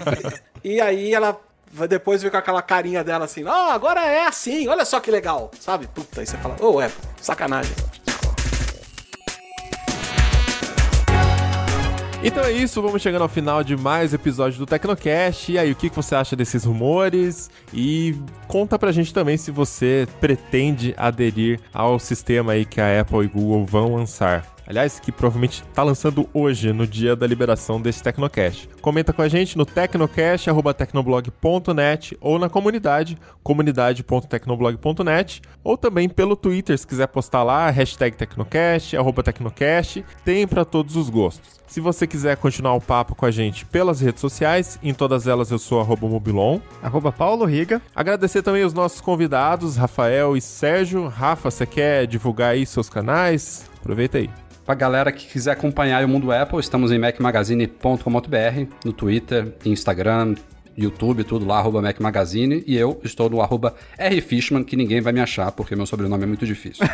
e aí ela depois vem com aquela carinha dela assim, ó, oh, agora é assim, olha só que legal, sabe? Puta, aí você fala, ô, oh, é, sacanagem. Então é isso, vamos chegando ao final de mais episódio do Tecnocast. E aí, o que você acha desses rumores? E conta pra gente também se você pretende aderir ao sistema aí que a Apple e Google vão lançar aliás, que provavelmente está lançando hoje, no dia da liberação desse Tecnocast. Comenta com a gente no tecnocast.tecnoblog.net ou na comunidade, comunidade.tecnoblog.net, ou também pelo Twitter, se quiser postar lá, hashtag Tecnocast, arroba Tecnocast, tem para todos os gostos. Se você quiser continuar o papo com a gente pelas redes sociais, em todas elas eu sou arroba Mobilon. Arroba Paulo Riga. Agradecer também os nossos convidados, Rafael e Sérgio. Rafa, você quer divulgar aí seus canais? Aproveita aí a galera que quiser acompanhar o Mundo Apple, estamos em macmagazine.com.br, no Twitter, Instagram, YouTube, tudo lá, arroba Mac Magazine, e eu estou no arroba R Fishman, que ninguém vai me achar, porque meu sobrenome é muito difícil.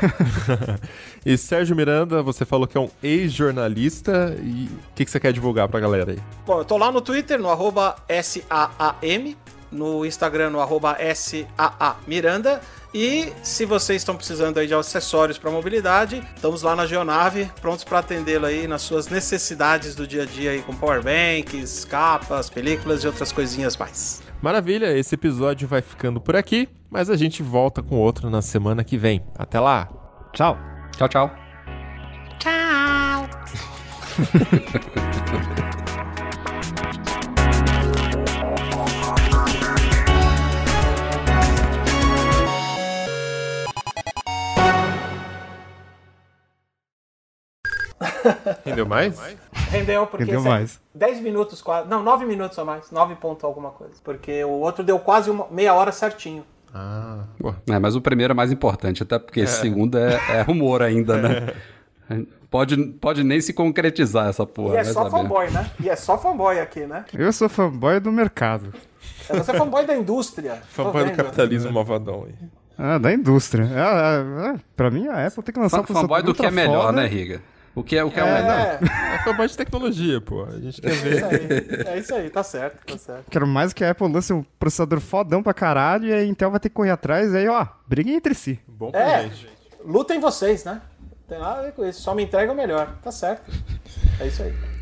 e Sérgio Miranda, você falou que é um ex-jornalista, e o que, que você quer divulgar para a galera aí? Bom, eu estou lá no Twitter, no arroba SAAM, no Instagram, no arroba SAAMiranda, Miranda, e se vocês estão precisando aí de acessórios para mobilidade, estamos lá na Geonave, prontos para atendê-lo aí nas suas necessidades do dia a dia aí com powerbanks, capas, películas e outras coisinhas mais. Maravilha, esse episódio vai ficando por aqui, mas a gente volta com outro na semana que vem. Até lá. Tchau. Tchau, tchau. Tchau. Rendeu mais? Rendeu, porque Rendeu mais. 10 minutos quase. Não, 9 minutos a mais. 9 ponto alguma coisa. Porque o outro deu quase uma, meia hora certinho. Ah. é, mas o primeiro é mais importante, até porque é. segundo é, é rumor ainda, né? É. Pode, pode nem se concretizar essa porra. E é né, só saber. fanboy, né? E é só fanboy aqui, né? Eu sou fanboy do mercado. É, você é fanboy da indústria. Fanboy do capitalismo malvadão aí. Ah, da indústria. Ah, ah, ah, pra mim, a Apple tem que lançar Fã, um Fanboy do que é melhor, foda. né, Riga? O que é o que é, é... melhor é mais de tecnologia, pô. A gente quer é ver. É isso, aí, é isso aí, tá certo, tá certo. Quero mais que a Apple lance um processador fodão pra caralho e a Intel vai ter que correr atrás, aí ó, briguem entre si. Bom é, pra é, gente. Lutem vocês, né? tem nada a ver com isso, só me entregam melhor. Tá certo. É isso aí.